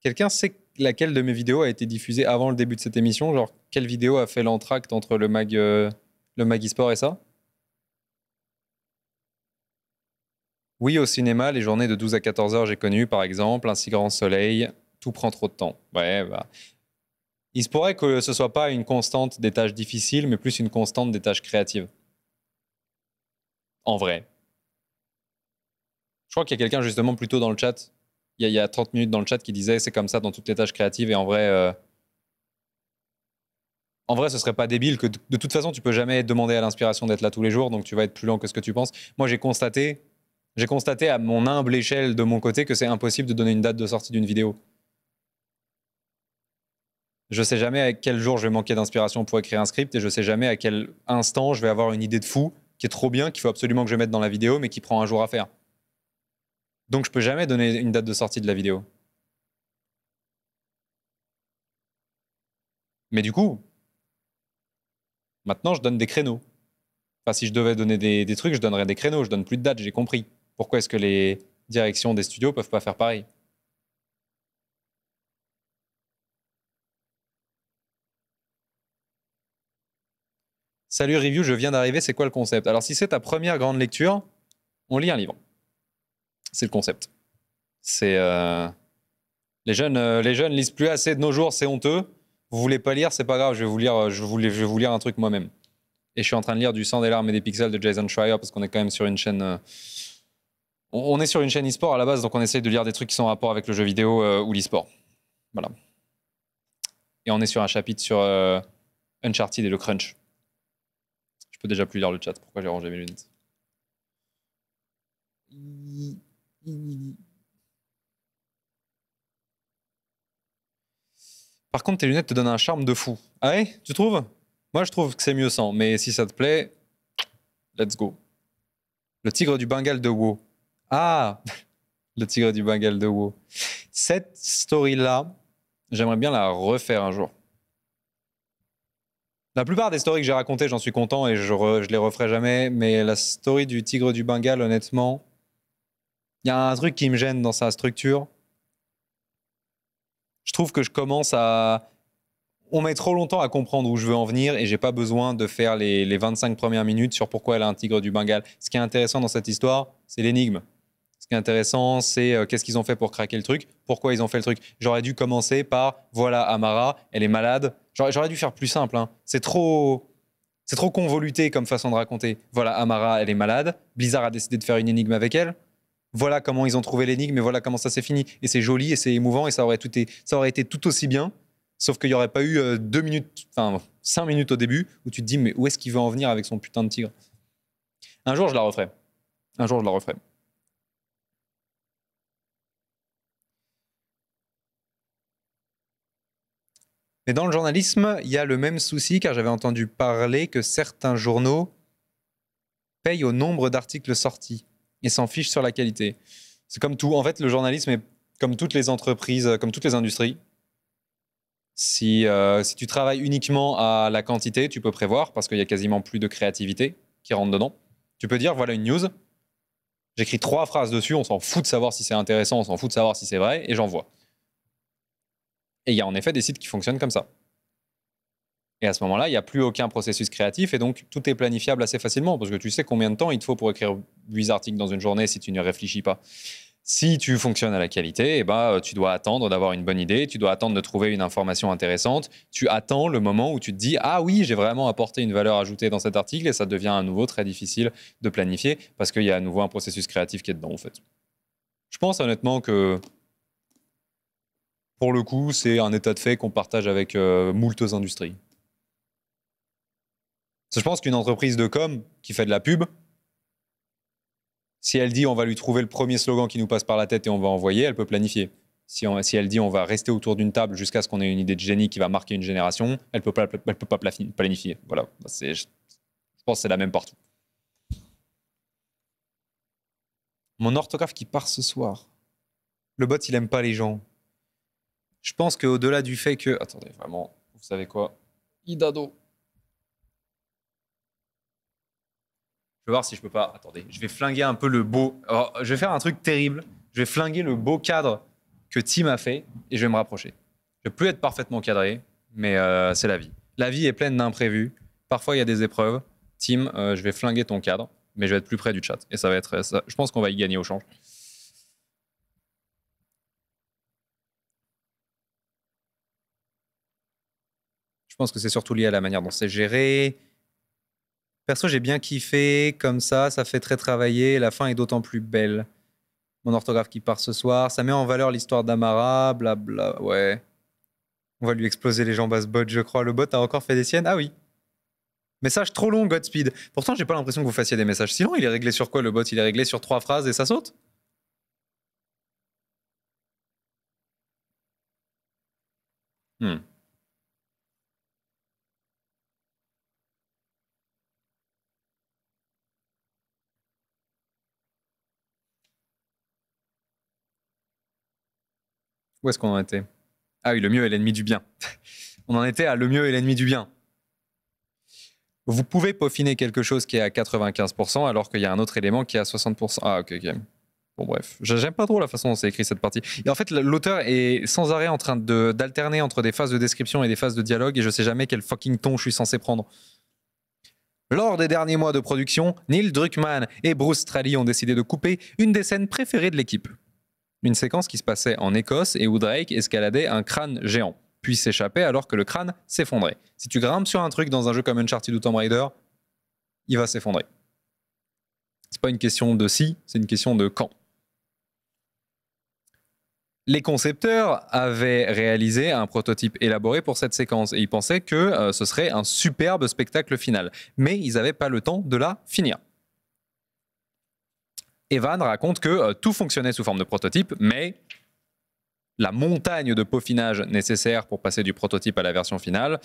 quelqu'un sait laquelle de mes vidéos a été diffusée avant le début de cette émission Genre, quelle vidéo a fait l'entracte entre le mag, euh, le mag sport et ça Oui, au cinéma, les journées de 12 à 14 heures, j'ai connu, par exemple, un si grand soleil, tout prend trop de temps. Ouais, bah. Il se pourrait que ce soit pas une constante des tâches difficiles, mais plus une constante des tâches créatives. En vrai. Je crois qu'il y a quelqu'un justement plutôt dans le chat, il y, a 30 minutes dans le chat, qui disait c'est comme ça dans toutes les tâches créatives et en vrai. Euh, en vrai, ce serait pas débile que de toute façon, tu peux jamais demander à l'inspiration d'être là tous les jours, donc tu vas être plus lent que ce que tu penses. Moi, j'ai constaté j'ai constaté à mon humble échelle de mon côté que c'est impossible de donner une date de sortie d'une vidéo. Je sais jamais à quel jour je vais manquer d'inspiration pour écrire un script et je sais jamais à quel instant je vais avoir une idée de fou qui est trop bien, qu'il faut absolument que je mette dans la vidéo, mais qui prend un jour à faire. Donc je peux jamais donner une date de sortie de la vidéo. Mais du coup, maintenant je donne des créneaux. Enfin, si je devais donner des, des trucs, je donnerais des créneaux, je donne plus de dates, j'ai compris. Pourquoi est-ce que les directions des studios peuvent pas faire pareil Salut Review, je viens d'arriver, c'est quoi le concept Alors si c'est ta première grande lecture, on lit un livre. C'est le concept. C'est euh, les jeunes, euh, les jeunes lisent plus assez de nos jours, c'est honteux. Vous voulez pas lire, c'est pas grave, je vais vous lire, euh, je vous lire un truc moi-même. Et je suis en train de lire du sang des larmes et des pixels de Jason Schreier parce qu'on est quand même sur une chaîne on, est sur une chaîne e-sport à la base, donc on essaye de lire des trucs qui sont en rapport avec le jeu vidéo euh, ou l'e-sport. Voilà. Et on est sur un chapitre sur euh, Uncharted et le crunch. Je peux déjà plus lire le chat. Pourquoi j'ai rangé mes lunettes Par contre, tes lunettes te donnent un charme de fou. Ah ouais Tu trouves Moi, je trouve que c'est mieux sans. Mais si ça te plaît, let's go. Le tigre du Bengale de WoW. Ah Le tigre du Bengale de Wu. Cette story-là, j'aimerais bien la refaire un jour. La plupart des stories que j'ai racontées, j'en suis content et je, ne les referai jamais. Mais la story du tigre du Bengale, honnêtement, il y a un truc qui me gêne dans sa structure. Je trouve que je commence à. On met trop longtemps à comprendre où je veux en venir et j'ai pas besoin de faire les, les 25 premières minutes sur pourquoi elle a un tigre du Bengale. Ce qui est intéressant dans cette histoire, c'est l'énigme. Ce qui est intéressant, c'est euh, qu'est-ce qu'ils ont fait pour craquer le truc, pourquoi ils ont fait le truc. J'aurais dû commencer par voilà, Amara, elle est malade. J'aurais dû faire plus simple. Hein. C'est trop. C'est trop convoluté comme façon de raconter. Voilà, Amara, elle est malade. Blizzard a décidé de faire une énigme avec elle. Voilà comment ils ont trouvé l'énigme et voilà comment ça s'est fini. Et c'est joli et c'est émouvant et ça aurait, tout été, ça aurait été tout aussi bien. Sauf qu'il n'y aurait pas eu euh, deux minutes, enfin cinq minutes au début où tu te dis mais où est-ce qu'il veut en venir avec son putain de tigre Un jour, je la referai. Un jour, je la referai. Mais dans le journalisme, il y a le même souci, car j'avais entendu parler que certains journaux payent au nombre d'articles sortis et s'en fichent sur la qualité. C'est comme tout. En fait, le journalisme est comme toutes les entreprises, comme toutes les industries. Si, euh, si tu travailles uniquement à la quantité, tu peux prévoir, parce qu'il y a quasiment plus de créativité qui rentre dedans. Tu peux dire, voilà une news, j'écris trois phrases dessus, on s'en fout de savoir si c'est intéressant, on s'en fout de savoir si c'est vrai, et j'envoie. Et il y a en effet des sites qui fonctionnent comme ça. Et à ce moment-là, il n'y a plus aucun processus créatif et donc tout est planifiable assez facilement parce que tu sais combien de temps il te faut pour écrire 8 articles dans une journée si tu ne réfléchis pas. Si tu fonctionnes à la qualité, eh ben, euh, tu dois attendre d'avoir une bonne idée, tu dois attendre de trouver une information intéressante, tu attends le moment où tu te dis Ah oui, j'ai vraiment apporté une valeur ajoutée dans cet article et ça devient à nouveau très difficile de planifier parce qu'il y a à nouveau un processus créatif qui est dedans en fait. Je pense honnêtement que pour le coup, c'est un état de fait qu'on partage avec euh, moultes industries. Je pense qu'une entreprise de com qui fait de la pub, si elle dit on va lui trouver le premier slogan qui nous passe par la tête et on va envoyer, elle peut planifier. Si, elle dit on va rester autour d'une table jusqu'à ce qu'on ait une idée de génie qui va marquer une génération, elle ne peut, pas, peut pas planifier. Voilà, je, je pense que c'est la même partout. Mon orthographe qui part ce soir. Le bot, il aime pas les gens. Je pense qu'au-delà du fait que. Attendez, vraiment, vous savez quoi Idado. Je vais voir si je peux pas. Attendez, je vais flinguer un peu le beau. je vais faire un truc terrible. Je vais flinguer le beau cadre que Tim a fait et je vais me rapprocher. Je vais plus être parfaitement cadré, mais euh, c'est la vie. La vie est pleine d'imprévus. Parfois, il y a des épreuves. Tim, euh, je vais flinguer ton cadre, mais je vais être plus près du chat. Et ça va être. je pense qu'on va y gagner au change. Je pense que c'est surtout lié à la manière dont c'est géré. Perso, j'ai bien kiffé, comme ça, ça fait très travailler, la fin est d'autant plus belle. Mon orthographe qui part ce soir, ça met en valeur l'histoire d'Amara, blabla, ouais. On va lui exploser les jambes à ce bot, je crois. Le bot a encore fait des siennes Ah oui. Message trop long, Godspeed. Pourtant, j'ai pas l'impression que vous fassiez des messages si longs. Il est réglé sur quoi le bot Il est réglé sur trois phrases et ça saute Hmm. Où est-ce qu'on en était Ah oui, le mieux est l'ennemi du bien. On en était à le mieux est l'ennemi du bien. Vous pouvez peaufiner quelque chose qui est à 95% alors qu'il y a un autre élément qui est à 60%. Ah ok, ok. Bon bref, j'aime pas trop la façon dont c'est écrit cette partie. Et en fait, l'auteur est sans arrêt en train d'alterner entre des phases de description et des phases de dialogue et je sais jamais quel fucking ton je suis censé prendre. Lors des derniers mois de production, Neil Druckmann et Bruce Straley ont décidé de couper une des scènes préférées de l'équipe une séquence qui se passait en Écosse et où Drake escaladait un crâne géant, puis s'échappait alors que le crâne s'effondrait. Si tu grimpes sur un truc dans un jeu comme Uncharted ou Tomb Raider, il va s'effondrer. C'est pas une question de si, c'est une question de quand. Les concepteurs avaient réalisé un prototype élaboré pour cette séquence et ils pensaient que euh, ce serait un superbe spectacle final. Mais ils n'avaient pas le temps de la finir. Evan raconte que euh, tout fonctionnait sous forme de prototype, mais la montagne de peaufinage nécessaire pour passer du prototype à la version finale,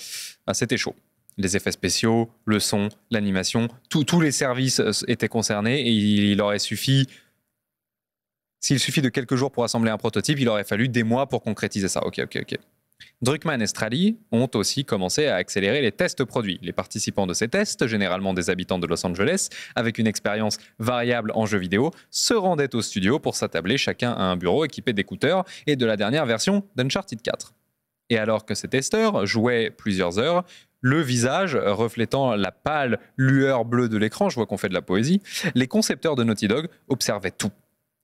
bah, c'était chaud. Les effets spéciaux, le son, l'animation, tous les services euh, étaient concernés et il, aurait suffi s'il suffit de quelques jours pour assembler un prototype, il aurait fallu des mois pour concrétiser ça. Ok, ok, ok. Druckmann et Strali ont aussi commencé à accélérer les tests produits. Les participants de ces tests, généralement des habitants de Los Angeles, avec une expérience variable en jeux vidéo, se rendaient au studio pour s'attabler chacun à un bureau équipé d'écouteurs et de la dernière version d'Uncharted 4. Et alors que ces testeurs jouaient plusieurs heures, le visage reflétant la pâle lueur bleue de l'écran, je vois qu'on fait de la poésie, les concepteurs de Naughty Dog observaient tout.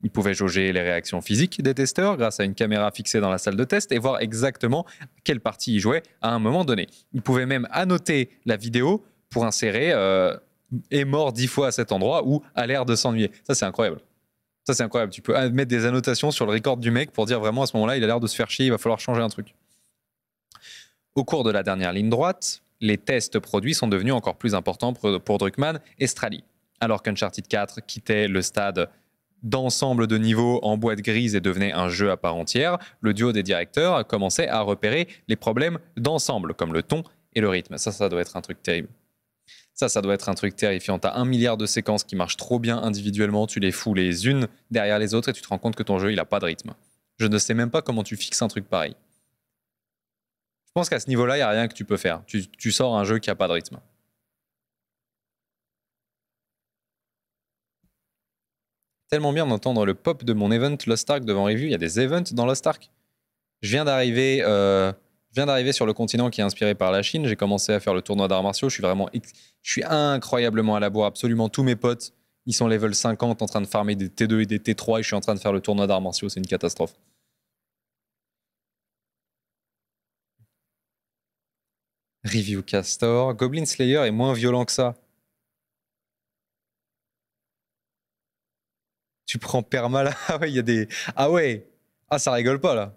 Il pouvait jauger les réactions physiques des testeurs grâce à une caméra fixée dans la salle de test et voir exactement quelle partie il jouait à un moment donné. Il pouvait même annoter la vidéo pour insérer euh, est mort dix fois à cet endroit ou a l'air de s'ennuyer. Ça, c'est incroyable. Ça, c'est incroyable. Tu peux euh, mettre des annotations sur le record du mec pour dire vraiment à ce moment-là, il a l'air de se faire chier, il va falloir changer un truc. Au cours de la dernière ligne droite, les tests produits sont devenus encore plus importants pour, Druckmann et Strali. Alors qu'Uncharted 4 quittait le stade d'ensemble de niveaux en boîte grise et devenait un jeu à part entière, le duo des directeurs commençait à repérer les problèmes d'ensemble, comme le ton et le rythme. Ça, ça doit être un truc terrible. Ça, ça doit être un truc terrifiant. T'as un milliard de séquences qui marchent trop bien individuellement, tu les fous les unes derrière les autres et tu te rends compte que ton jeu, il n'a pas de rythme. Je ne sais même pas comment tu fixes un truc pareil. Je pense qu'à ce niveau-là, il n'y a rien que tu peux faire. Tu, tu sors un jeu qui n'a pas de rythme. tellement bien d'entendre le pop de mon event Lost Ark devant Review. Il y a des events dans Lost Ark. Je viens d'arriver, euh, viens d'arriver sur le continent qui est inspiré par la Chine. J'ai commencé à faire le tournoi d'arts martiaux. Je suis vraiment, je suis incroyablement à la boire. Absolument tous mes potes, ils sont level 50 en train de farmer des T2 et des T3 et je suis en train de faire le tournoi d'arts martiaux. C'est une catastrophe. Review Castor. Goblin Slayer est moins violent que ça. tu prends Perma là. Ah ouais, il y a des. Ah ouais Ah, ça rigole pas là.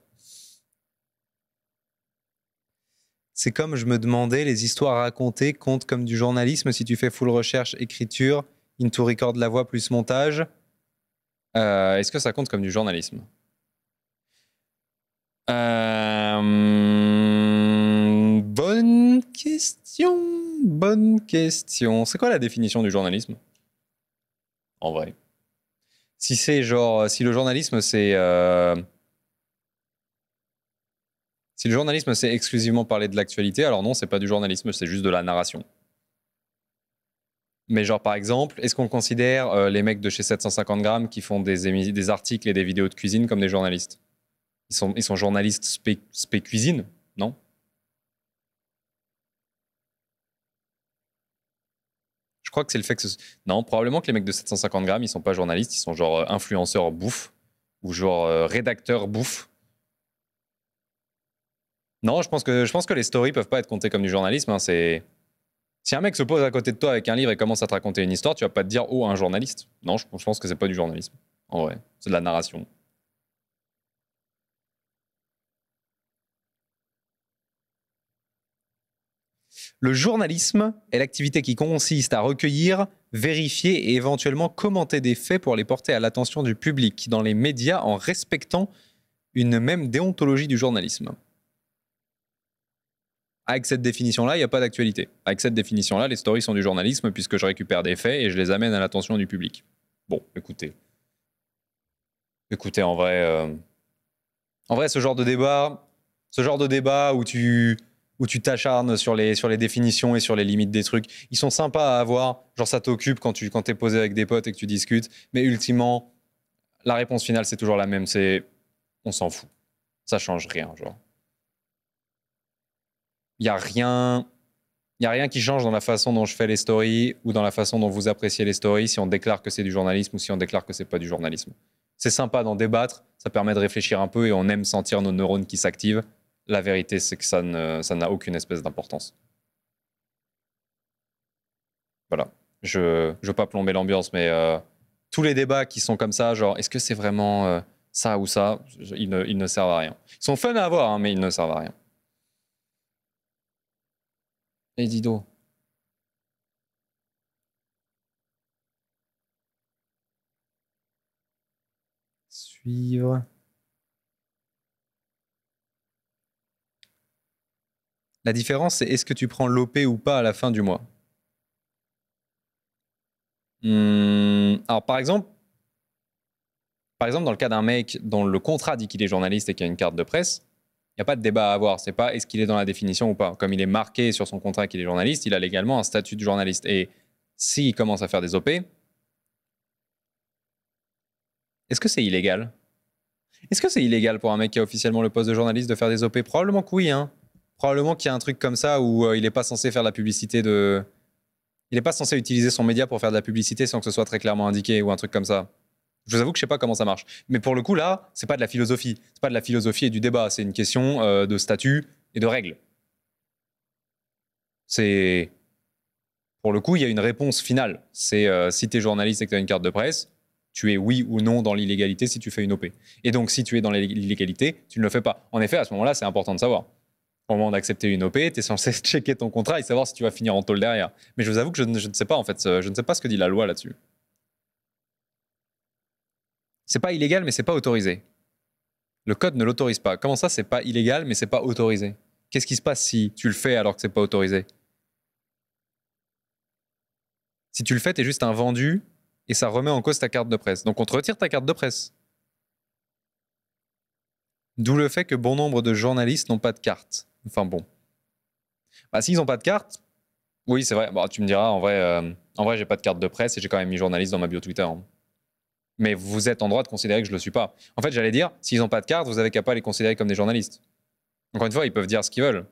C'est comme je me demandais, les histoires racontées comptent comme du journalisme si tu fais full recherche, écriture, into record la voix plus montage. Euh, est-ce que ça compte comme du journalisme euh, Bonne question. Bonne question. C'est quoi la définition du journalisme En vrai. Si c'est genre, euh, si le journalisme c'est euh, si le journalisme c'est exclusivement parler de l'actualité, alors non, c'est pas du journalisme, c'est juste de la narration. Mais genre par exemple, est-ce qu'on considère euh, les mecs de chez 750 grammes qui font des, articles et des vidéos de cuisine comme des journalistes ils sont, ils sont journalistes spé cuisine, non Je crois que c'est le fait que. Non, probablement que les mecs de 750 grammes, ils sont pas journalistes, ils sont genre euh, influenceurs bouffe ou genre euh, rédacteurs bouffe. Non, je pense, que, je pense que les stories peuvent pas être comptées comme du journalisme. Hein, c'est. Si un mec se pose à côté de toi avec un livre et commence à te raconter une histoire, tu vas pas te dire oh un journaliste. Non, je, je pense que c'est pas du journalisme. En vrai, c'est de la narration. Le journalisme est l'activité qui consiste à recueillir, vérifier et éventuellement commenter des faits pour les porter à l'attention du public dans les médias en respectant une même déontologie du journalisme. Avec cette définition-là, il n'y a pas d'actualité. Avec cette définition-là, les stories sont du journalisme puisque je récupère des faits et je les amène à l'attention du public. Bon, écoutez. Écoutez, en vrai, euh, en vrai, ce genre de débat, ce genre de débat où tu où tu t'acharnes sur les, sur les définitions et sur les limites des trucs. Ils sont sympas à avoir, genre ça t'occupe quand tu quand es posé avec des potes et que tu discutes, mais ultimement, la réponse finale, c'est toujours la même, c'est on s'en fout. Ça change rien, genre. Il n'y a rien... Il a rien qui change dans la façon dont je fais les stories ou dans la façon dont vous appréciez les stories si on déclare que c'est du journalisme ou si on déclare que c'est pas du journalisme. C'est sympa d'en débattre, ça permet de réfléchir un peu et on aime sentir nos neurones qui s'activent. La vérité, c'est que ça n'a aucune espèce d'importance. Voilà. Je ne veux pas plomber l'ambiance, mais euh, tous les débats qui sont comme ça, genre, est-ce que c'est vraiment euh, ça ou ça, ils ne, servent à rien. Ils sont fun à avoir, hein, mais ils ne servent à rien. Et Dido Suivre. La différence, c'est est-ce que tu prends l'OP ou pas à la fin du mois hmm, Alors, par exemple, par exemple, dans le cas d'un mec dont le contrat dit qu'il est journaliste et qu'il a une carte de presse, il n'y a pas de débat à avoir. C'est pas est-ce qu'il est dans la définition ou pas. Comme il est marqué sur son contrat qu'il est journaliste, il a légalement un statut de journaliste. Et s'il commence à faire des OP, est-ce que c'est illégal Est-ce que c'est illégal pour un mec qui a officiellement le poste de journaliste de faire des OP Probablement que oui. Hein probablement qu'il y a un truc comme ça où euh, il n'est pas censé faire de la publicité de. Il n'est pas censé utiliser son média pour faire de la publicité sans que ce soit très clairement indiqué ou un truc comme ça. Je vous avoue que je ne sais pas comment ça marche. Mais pour le coup, là, ce n'est pas de la philosophie. Ce n'est pas de la philosophie et du débat. C'est une question euh, de statut et de règles. C'est. Pour le coup, il y a une réponse finale. C'est euh, si tu es journaliste et que tu as une carte de presse, tu es oui ou non dans l'illégalité si tu fais une OP. Et donc, si tu es dans l'illégalité, tu ne le fais pas. En effet, à ce moment-là, c'est important de savoir au moment d'accepter une OP, tu es censé checker ton contrat et savoir si tu vas finir en tôle derrière. Mais je vous avoue que je ne, sais pas, en fait, je ne sais pas ce que dit la loi là-dessus. C'est pas illégal, mais c'est pas autorisé. Le code ne l'autorise pas. Comment ça, c'est pas illégal, mais c'est pas autorisé Qu'est-ce qui se passe si tu le fais alors que c'est pas autorisé Si tu le fais, tu es juste un vendu et ça remet en cause ta carte de presse. Donc on te retire ta carte de presse. D'où le fait que bon nombre de journalistes n'ont pas de carte. Enfin bon. Bah, s'ils n'ont pas de carte, oui, c'est vrai. Bah, tu me diras, en vrai, euh, en vrai j'ai pas de carte de presse et j'ai quand même mis journaliste dans ma bio Twitter. Hein. Mais vous êtes en droit de considérer que je le suis pas. En fait, j'allais dire, s'ils n'ont pas de carte, vous avez qu'à pas les considérer comme des journalistes. Encore une fois, ils peuvent dire ce qu'ils veulent.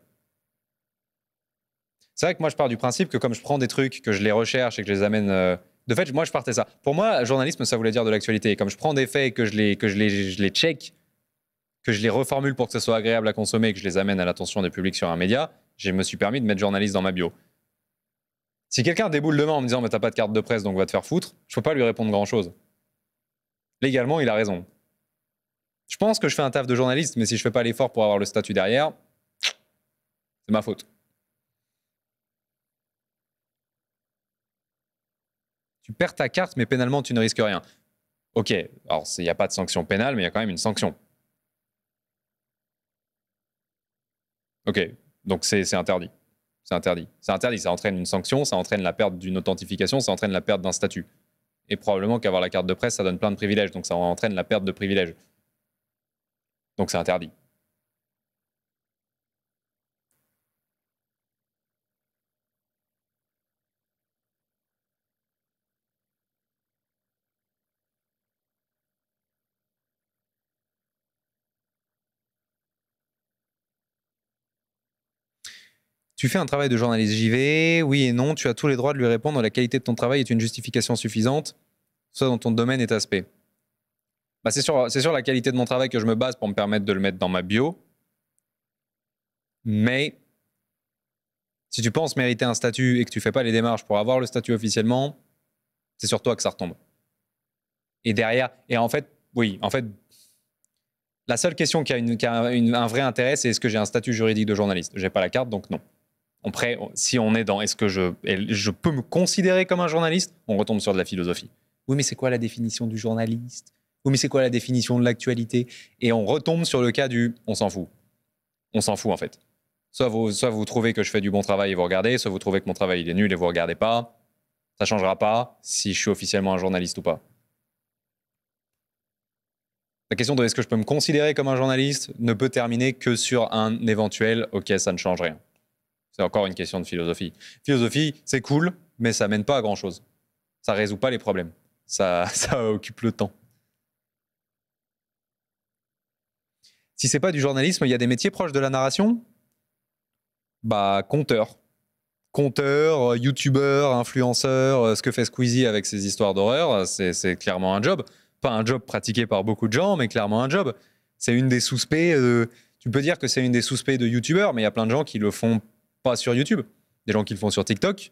C'est vrai que moi, je pars du principe que comme je prends des trucs, que je les recherche et que je les amène. Euh, de fait, moi, je partais ça. Pour moi, journalisme, ça voulait dire de l'actualité. Comme je prends des faits et que je les, que je les, je les check que je les reformule pour que ce soit agréable à consommer et que je les amène à l'attention des publics sur un média, je me suis permis de mettre journaliste dans ma bio. Si quelqu'un déboule demain en me disant mais t'as pas de carte de presse donc va te faire foutre, je peux pas lui répondre grand chose. Légalement, il a raison. Je pense que je fais un taf de journaliste, mais si je fais pas l'effort pour avoir le statut derrière, c'est ma faute. Tu perds ta carte, mais pénalement, tu ne risques rien. Ok, alors il n'y a pas de sanction pénale, mais il y a quand même une sanction. Ok, donc c'est interdit. C'est interdit. C'est interdit, ça entraîne une sanction, ça entraîne la perte d'une authentification, ça entraîne la perte d'un statut. Et probablement qu'avoir la carte de presse, ça donne plein de privilèges, donc ça entraîne la perte de privilèges. Donc c'est interdit. Tu fais un travail de journaliste JV, oui et non, tu as tous les droits de lui répondre, la qualité de ton travail est une justification suffisante, soit dans ton domaine et aspect. Bah, c'est sur, la qualité de mon travail que je me base pour me permettre de le mettre dans ma bio. Mais si tu penses mériter un statut et que tu fais pas les démarches pour avoir le statut officiellement, c'est sur toi que ça retombe. Et derrière, et en fait, oui, en fait, la seule question qui a, un vrai intérêt, c'est est-ce que j'ai un statut juridique de journaliste J'ai pas la carte, donc non. Après, si on est dans est-ce que je, je peux me considérer comme un journaliste, on retombe sur de la philosophie. Oui, mais c'est quoi la définition du journaliste Oui, mais c'est quoi la définition de l'actualité Et on retombe sur le cas du on s'en fout. On s'en fout en fait. Soit vous, soit vous trouvez que je fais du bon travail et vous regardez, soit vous trouvez que mon travail est nul et vous regardez pas. Ça ne changera pas si je suis officiellement un journaliste ou pas. La question de est-ce que je peux me considérer comme un journaliste ne peut terminer que sur un éventuel OK, ça ne change rien. C'est encore une question de philosophie. Philosophie, c'est cool, mais ça mène pas à grand-chose. Ça résout pas les problèmes. Ça, ça occupe le temps. Si c'est pas du journalisme, il y a des métiers proches de la narration Bah, compteur. Compteur, euh, youtubeur, influenceur, euh, ce que fait Squeezie avec ses histoires d'horreur, euh, c'est clairement un job. Pas un job pratiqué par beaucoup de gens, mais clairement un job. C'est une des suspects. tu peux dire que c'est une des suspects de youtubeur, mais il y a plein de gens qui le font pas sur YouTube, des gens qui le font sur TikTok.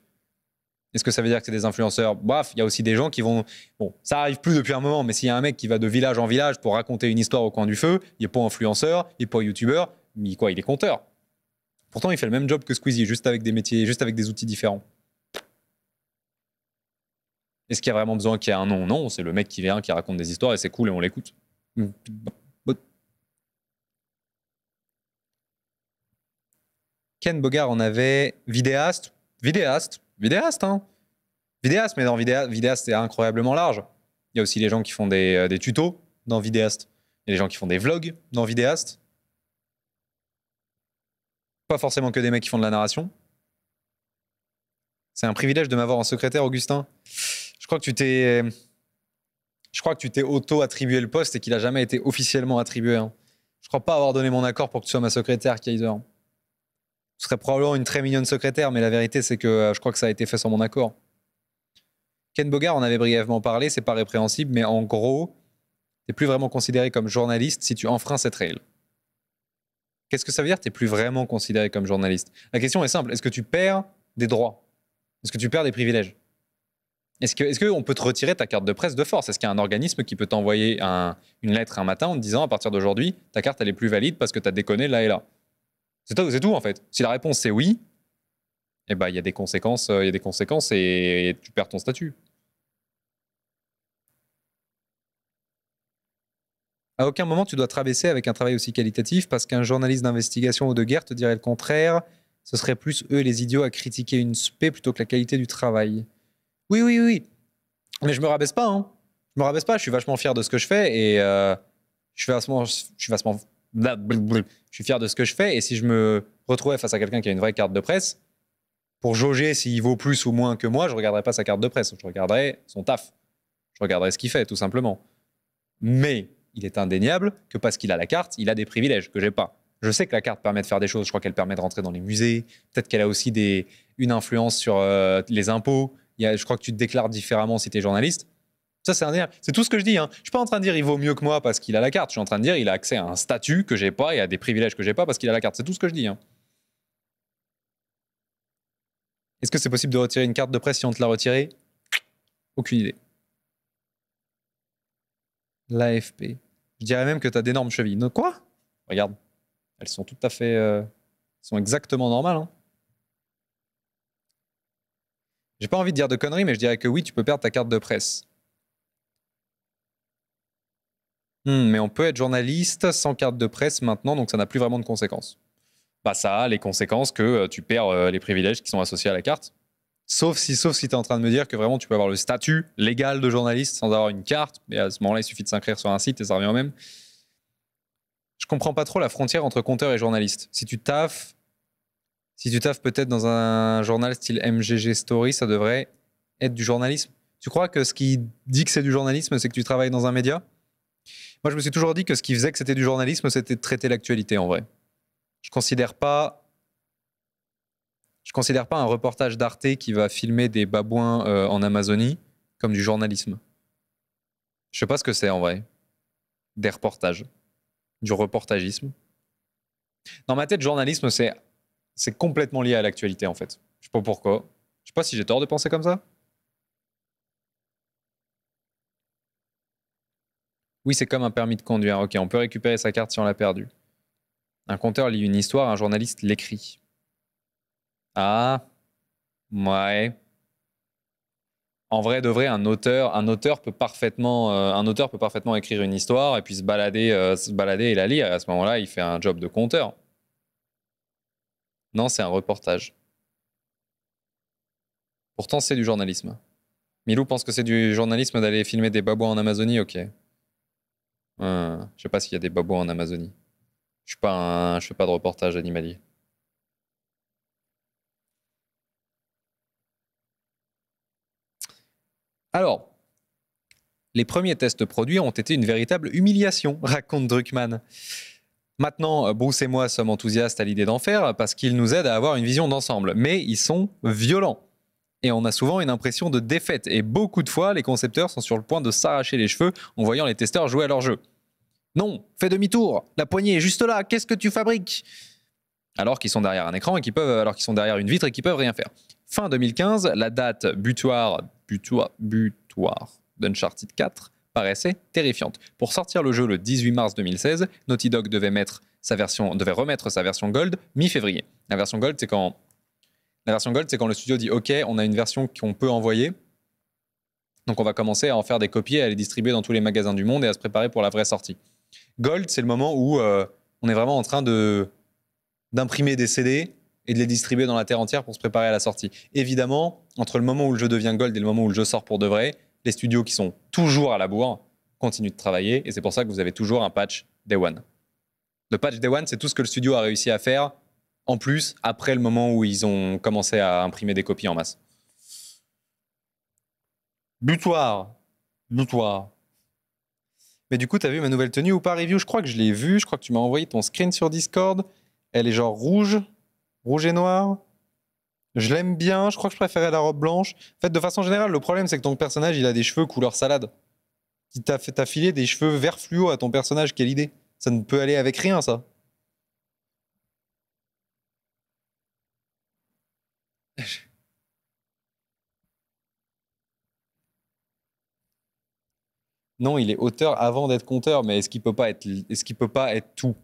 Est-ce que ça veut dire que c'est des influenceurs Bref, il y a aussi des gens qui vont. Bon, ça arrive plus depuis un moment, mais s'il y a un mec qui va de village en village pour raconter une histoire au coin du feu, il n'est pas influenceur, il n'est pas youtubeur, mais quoi, il est conteur. Pourtant, il fait le même job que Squeezie, juste avec des métiers, juste avec des outils différents. Est-ce qu'il y a vraiment besoin qu'il y ait un nom Non, c'est le mec qui vient, qui raconte des histoires et c'est cool et on l'écoute. Mm. Ken Bogard, on avait vidéaste, vidéaste, vidéaste, hein Vidéaste, mais dans vidéaste, c'est incroyablement large. Il y a aussi les gens qui font euh, des, tutos dans vidéaste. Il y a les gens qui font des vlogs dans vidéaste. Pas forcément que des mecs qui font de la narration. C'est un privilège de m'avoir en secrétaire, Augustin. Je crois que tu t'es. Je crois que tu t'es auto-attribué le poste et qu'il n'a jamais été officiellement attribué. Je hein. Je crois pas avoir donné mon accord pour que tu sois ma secrétaire, Kaiser. Ce serait probablement une très mignonne secrétaire, mais la vérité, c'est que euh, je crois que ça a été fait sans mon accord. Ken Bogart, en avait brièvement parlé, c'est pas répréhensible, mais en gros, tu n'es plus vraiment considéré comme journaliste si tu enfreins cette règle. Qu'est-ce que ça veut dire tu T'es plus vraiment considéré comme journaliste. La question est simple est-ce que tu perds des droits Est-ce que tu perds des privilèges Est-ce qu'on est peut te retirer ta carte de presse de force Est-ce qu'il y a un organisme qui peut t'envoyer une lettre un matin en te disant à partir d'aujourd'hui, ta carte elle est plus valide parce que tu as déconné là et là c'est tout, tout, en fait. Si la réponse c'est oui, eh ben, il y a des conséquences, euh, il y a des conséquences et, tu perds ton statut. À aucun moment tu dois te rabaisser avec un travail aussi qualitatif parce qu'un journaliste d'investigation ou de guerre te dirait le contraire. Ce serait plus eux les idiots à critiquer une spé plutôt que la qualité du travail. Oui, oui, oui. Mais je me rabaisse pas. Hein. Je me rabaisse pas. Je suis vachement fier de ce que je fais et euh, je suis vachement, je suis vachement, suis fier de ce que je fais. Et si je me retrouvais face à quelqu'un qui a une vraie carte de presse, pour jauger s'il vaut plus ou moins que moi, je ne regarderais pas sa carte de presse. Je regarderais son taf. Je regarderais ce qu'il fait, tout simplement. Mais il est indéniable que parce qu'il a la carte, il a des privilèges que je n'ai pas. Je sais que la carte permet de faire des choses. Je crois qu'elle permet de rentrer dans les musées. Peut-être qu'elle a aussi une influence sur euh, les impôts. Il je crois que tu te déclares différemment si tu es journaliste c'est tout ce que je dis. Je hein. Je suis pas en train de dire il vaut mieux que moi parce qu'il a la carte. Je suis en train de dire il a accès à un statut que j'ai pas et à des privilèges que j'ai pas parce qu'il a la carte. C'est tout ce que je dis. Hein. Est-ce que c'est possible de retirer une carte de presse si on te l'a retirée Aucune idée. L'AFP. Je dirais même que tu as d'énormes chevilles. quoi Regarde. Elles sont tout à fait. Euh, elles sont exactement normales. Hein. J'ai pas envie de dire de conneries, mais je dirais que oui, tu peux perdre ta carte de presse. Hmm, mais on peut être journaliste sans carte de presse maintenant, donc ça n'a plus vraiment de conséquences. Bah, ça a les conséquences que euh, tu perds euh, les privilèges qui sont associés à la carte. Sauf si, sauf si tu es en train de me dire que vraiment tu peux avoir le statut légal de journaliste sans avoir une carte, mais à ce moment-là, il suffit de s'inscrire sur un site et ça revient au même. Je comprends pas trop la frontière entre compteur et journaliste. Si tu taffes, si tu taffes peut-être dans un journal style MGG Story, ça devrait être du journalisme. Tu crois que ce qui dit que c'est du journalisme, c'est que tu travailles dans un média moi, je me suis toujours dit que ce qui faisait que c'était du journalisme, c'était de traiter l'actualité en vrai. Je considère pas. Je considère pas un reportage d'Arte qui va filmer des babouins euh, en Amazonie comme du journalisme. Je sais pas ce que c'est en vrai. Des reportages. Du reportagisme. Dans ma tête, journalisme, c'est, c'est complètement lié à l'actualité en fait. Je sais pas pourquoi. Je sais pas si j'ai tort de penser comme ça. Oui, c'est comme un permis de conduire. Ok, on peut récupérer sa carte si on l'a perdue. Un conteur lit une histoire, un journaliste l'écrit. Ah, ouais. En vrai, de vrai, un auteur, un auteur peut parfaitement, euh, un auteur peut parfaitement écrire une histoire et puis se balader, euh, se balader et la lire. à ce moment-là, il fait un job de conteur. Non, c'est un reportage. Pourtant, c'est du journalisme. Milou pense que c'est du journalisme d'aller filmer des babouins en Amazonie, ok. Je je sais pas s'il y a des babouins en Amazonie. Je ne pas je fais pas de reportage animalier. Alors, les premiers tests produits ont été une véritable humiliation, raconte Druckmann. Maintenant, Bruce et moi sommes enthousiastes à l'idée d'en faire parce qu'ils nous aident à avoir une vision d'ensemble, mais ils sont violents et on a souvent une impression de défaite. Et beaucoup de fois, les concepteurs sont sur le point de s'arracher les cheveux en voyant les testeurs jouer à leur jeu. Non, fais demi-tour, la poignée est juste là, qu'est-ce que tu fabriques Alors qu'ils sont derrière un écran et qu'ils peuvent, alors qu'ils sont derrière une vitre et qu'ils peuvent rien faire. Fin 2015, la date butoir, butoir, butoir d'Uncharted 4 paraissait terrifiante. Pour sortir le jeu le 18 mars 2016, Naughty Dog devait mettre sa version, devait remettre sa version Gold mi-février. La version Gold, c'est quand la version Gold, c'est quand le studio dit OK, on a une version qu'on peut envoyer. Donc on va commencer à en faire des copies, à les distribuer dans tous les magasins du monde et à se préparer pour la vraie sortie. Gold, c'est le moment où euh, on est vraiment en train de d'imprimer des CD et de les distribuer dans la terre entière pour se préparer à la sortie. Évidemment, entre le moment où le jeu devient Gold et le moment où le jeu sort pour de vrai, les studios qui sont toujours à la bourre continuent de travailler et c'est pour ça que vous avez toujours un patch Day One. Le patch Day One, c'est tout ce que le studio a réussi à faire en plus après le moment où ils ont commencé à imprimer des copies en masse. Butoir. Butoir. Mais du coup, t'as vu ma nouvelle tenue ou pas, Review Je crois que je l'ai vue. Je crois que tu m'as envoyé ton screen sur Discord. Elle est genre rouge, rouge et noir. Je l'aime bien. Je crois que je préférais la robe blanche. En fait, de façon générale, le problème, c'est que ton personnage, il a des cheveux couleur salade. Qui t'a filé des cheveux vert fluo à ton personnage. Quelle idée Ça ne peut aller avec rien, ça. Non, il est auteur avant d'être conteur, mais est-ce qu'il peut pas être, est-ce qu'il peut pas être tout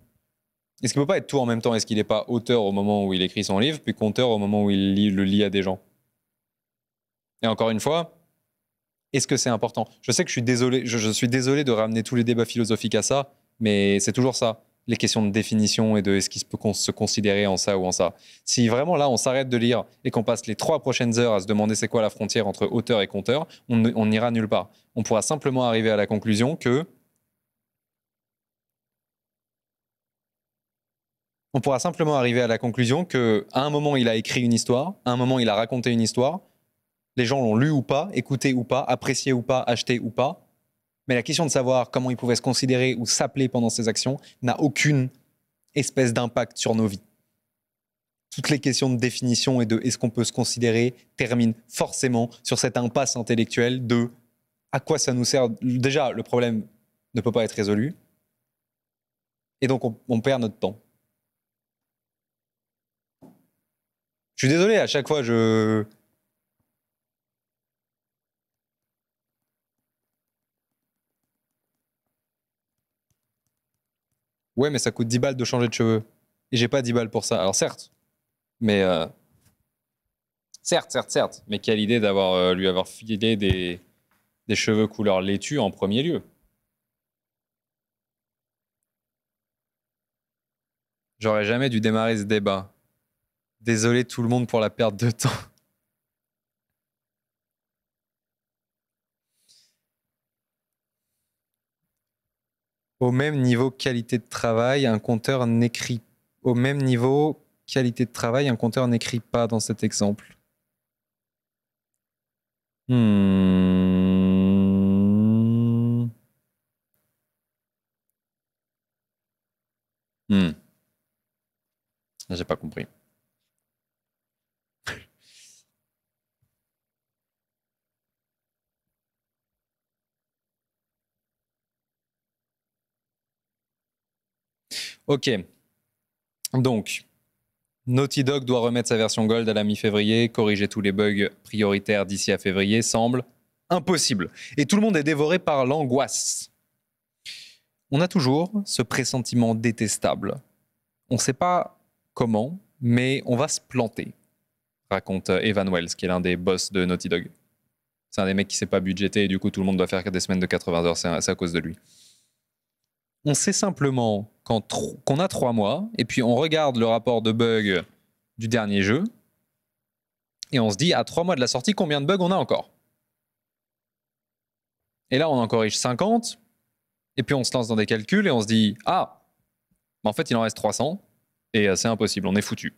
Est-ce qu'il peut pas être tout en même temps Est-ce qu'il n'est pas auteur au moment où il écrit son livre, puis conteur au moment où il le lit à des gens Et encore une fois, est-ce que c'est important Je sais que je suis désolé, je suis désolé de ramener tous les débats philosophiques à ça, mais c'est toujours ça les questions de définition et de est-ce qu'il peut se considérer en ça ou en ça. Si vraiment là, on s'arrête de lire et qu'on passe les trois prochaines heures à se demander c'est quoi la frontière entre auteur et compteur, on n'ira nulle part. On pourra simplement arriver à la conclusion que... On pourra simplement arriver à la conclusion que à un moment il a écrit une histoire, à un moment il a raconté une histoire, les gens l'ont lu ou pas, écouté ou pas, apprécié ou pas, acheté ou pas, mais la question de savoir comment ils pouvaient se considérer ou s'appeler pendant ces actions n'a aucune espèce d'impact sur nos vies. Toutes les questions de définition et de est-ce qu'on peut se considérer terminent forcément sur cette impasse intellectuelle de à quoi ça nous sert. Déjà, le problème ne peut pas être résolu. Et donc, on, on perd notre temps. Je suis désolé, à chaque fois, je, Ouais, mais ça coûte 10 balles de changer de cheveux. Et j'ai pas 10 balles pour ça. Alors certes, mais. Euh, certes, certes, certes. Mais quelle idée d'avoir euh, lui avoir filé des, des cheveux couleur laitue en premier lieu. J'aurais jamais dû démarrer ce débat. Désolé tout le monde pour la perte de temps. au même niveau qualité de travail, un compteur n'écrit au même niveau qualité de travail, un compteur n'écrit pas dans cet exemple. Hmm. Hmm. Ah, j'ai pas compris. Ok. Donc, Naughty Dog doit remettre sa version Gold à la mi-février, corriger tous les bugs prioritaires d'ici à février semble impossible. Et tout le monde est dévoré par l'angoisse. On a toujours ce pressentiment détestable. On ne sait pas comment, mais on va se planter, raconte euh, Evan Wells, qui est l'un des boss de Naughty Dog. C'est un des mecs qui ne sait pas budgété et du coup tout le monde doit faire des semaines de 80 heures, c'est à cause de lui. On sait simplement qu'on a trois mois, et puis on regarde le rapport de bug du dernier jeu, et on se dit, à trois mois de la sortie, combien de bugs on a encore Et là, on en corrige 50, et puis on se lance dans des calculs, et on se dit, ah, mais en fait, il en reste 300, et euh, c'est impossible, on est foutu.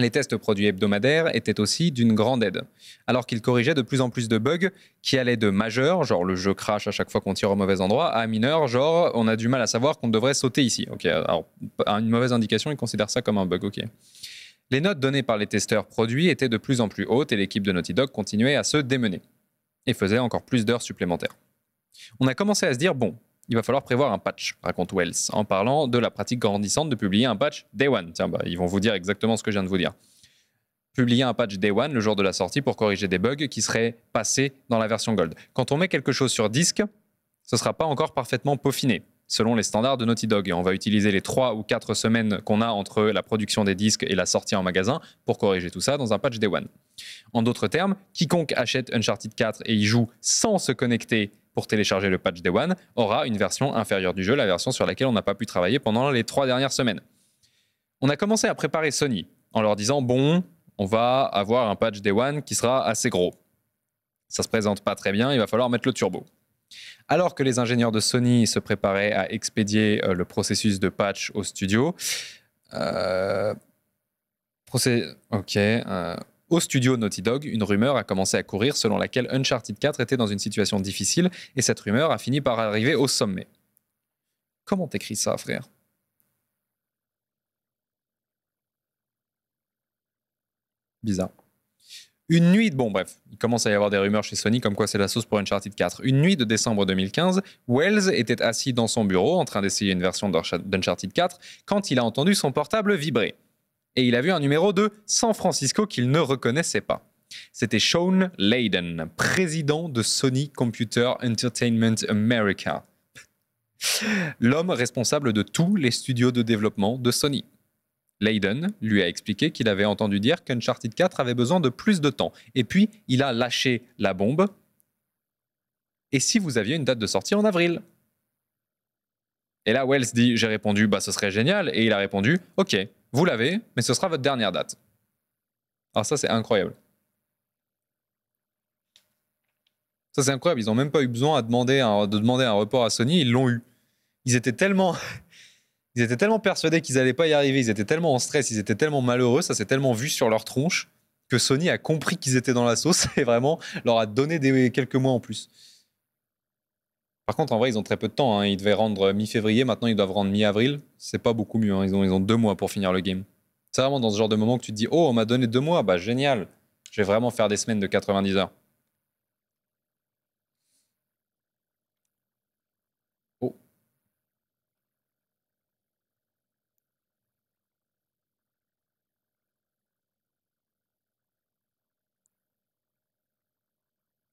les tests produits hebdomadaires étaient aussi d'une grande aide, alors qu'ils corrigeaient de plus en plus de bugs qui allaient de majeurs, genre le jeu crash à chaque fois qu'on tire au mauvais endroit, à mineurs, genre on a du mal à savoir qu'on devrait sauter ici. Ok, alors une mauvaise indication, ils considèrent ça comme un bug, ok. Les notes données par les testeurs produits étaient de plus en plus hautes et l'équipe de Naughty Dog continuait à se démener et faisait encore plus d'heures supplémentaires. On a commencé à se dire, bon, il va falloir prévoir un patch, raconte Wells, en parlant de la pratique grandissante de publier un patch Day One. Tiens, bah, ils vont vous dire exactement ce que je viens de vous dire. Publier un patch Day One le jour de la sortie pour corriger des bugs qui seraient passés dans la version Gold. Quand on met quelque chose sur disque, ce ne sera pas encore parfaitement peaufiné selon les standards de Naughty Dog. Et on va utiliser les trois ou quatre semaines qu'on a entre la production des disques et la sortie en magasin pour corriger tout ça dans un patch Day One. En d'autres termes, quiconque achète Uncharted 4 et y joue sans se connecter pour télécharger le patch Day One aura une version inférieure du jeu, la version sur laquelle on n'a pas pu travailler pendant les trois dernières semaines. On a commencé à préparer Sony en leur disant bon, on va avoir un patch Day One qui sera assez gros. Ça se présente pas très bien, il va falloir mettre le turbo. Alors que les ingénieurs de Sony se préparaient à expédier euh, le processus de patch au studio, euh, ok. Euh, au studio Naughty Dog, une rumeur a commencé à courir selon laquelle Uncharted 4 était dans une situation difficile et cette rumeur a fini par arriver au sommet. Comment t'écris ça, frère Bizarre. Une nuit, de... bon bref, il commence à y avoir des rumeurs chez Sony comme quoi c'est la sauce pour Uncharted 4. Une nuit de décembre 2015, Wells était assis dans son bureau en train d'essayer une version d'Uncharted 4 quand il a entendu son portable vibrer et il a vu un numéro de San Francisco qu'il ne reconnaissait pas. C'était Sean Layden, président de Sony Computer Entertainment America, l'homme responsable de tous les studios de développement de Sony. Layden lui a expliqué qu'il avait entendu dire qu'Uncharted 4 avait besoin de plus de temps, et puis il a lâché la bombe. Et si vous aviez une date de sortie en avril Et là, Wells dit J'ai répondu, bah ce serait génial, et il a répondu Ok, vous l'avez, mais ce sera votre dernière date. Alors ah, ça, c'est incroyable. Ça, c'est incroyable. Ils n'ont même pas eu besoin demander de demander un report à Sony. Ils l'ont eu. Ils étaient tellement, ils étaient tellement persuadés qu'ils n'allaient pas y arriver. Ils étaient tellement en stress. Ils étaient tellement malheureux. Ça s'est tellement vu sur leur tronche que Sony a compris qu'ils étaient dans la sauce et vraiment leur a donné des, quelques mois en plus. Par contre, en vrai, ils ont très peu de temps. Hein. Ils devaient rendre mi-février. Maintenant, ils doivent rendre mi-avril. C'est pas beaucoup mieux. Hein. Ils, ont, ils ont deux mois pour finir le game. C'est vraiment dans ce genre de moment que tu te dis Oh, on m'a donné deux mois. Bah, génial. Je vais vraiment faire des semaines de 90 heures.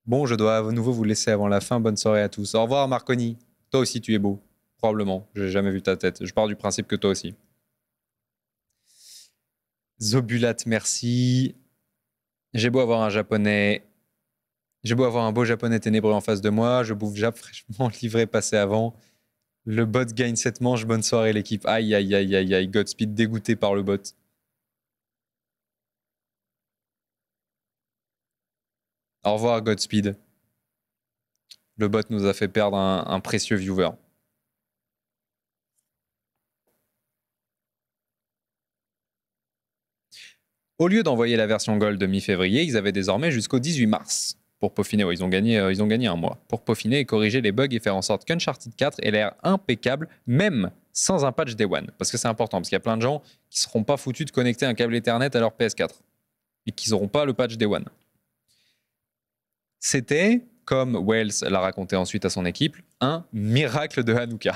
Bon, je dois à nouveau vous laisser avant la fin. Bonne soirée à tous. Au revoir, Marconi. Toi aussi, tu es beau. Probablement. J'ai jamais vu ta tête. Je pars du principe que toi aussi. Zobulat, merci. J'ai beau avoir un japonais. J'ai beau avoir un beau japonais ténébreux en face de moi. Je bouffe Jap fraîchement livré passé avant. Le bot gagne cette manche. Bonne soirée, l'équipe. Aïe, aïe, aïe, aïe, aïe. Godspeed dégoûté par le bot. Au revoir, Godspeed. Le bot nous a fait perdre un, précieux viewer. Au lieu d'envoyer la version Gold de mi-février, ils avaient désormais jusqu'au 18 mars pour peaufiner. ils, ont gagné, euh, ils ont gagné un mois pour peaufiner et corriger les bugs et faire en sorte qu'Uncharted 4 ait l'air impeccable, même sans un patch Day One. Parce que c'est important, parce qu'il y a plein de gens qui ne seront pas foutus de connecter un câble Ethernet à leur PS4 et qui n'auront pas le patch Day One. C'était, comme Wells l'a raconté ensuite à son équipe, un miracle de Hanouka.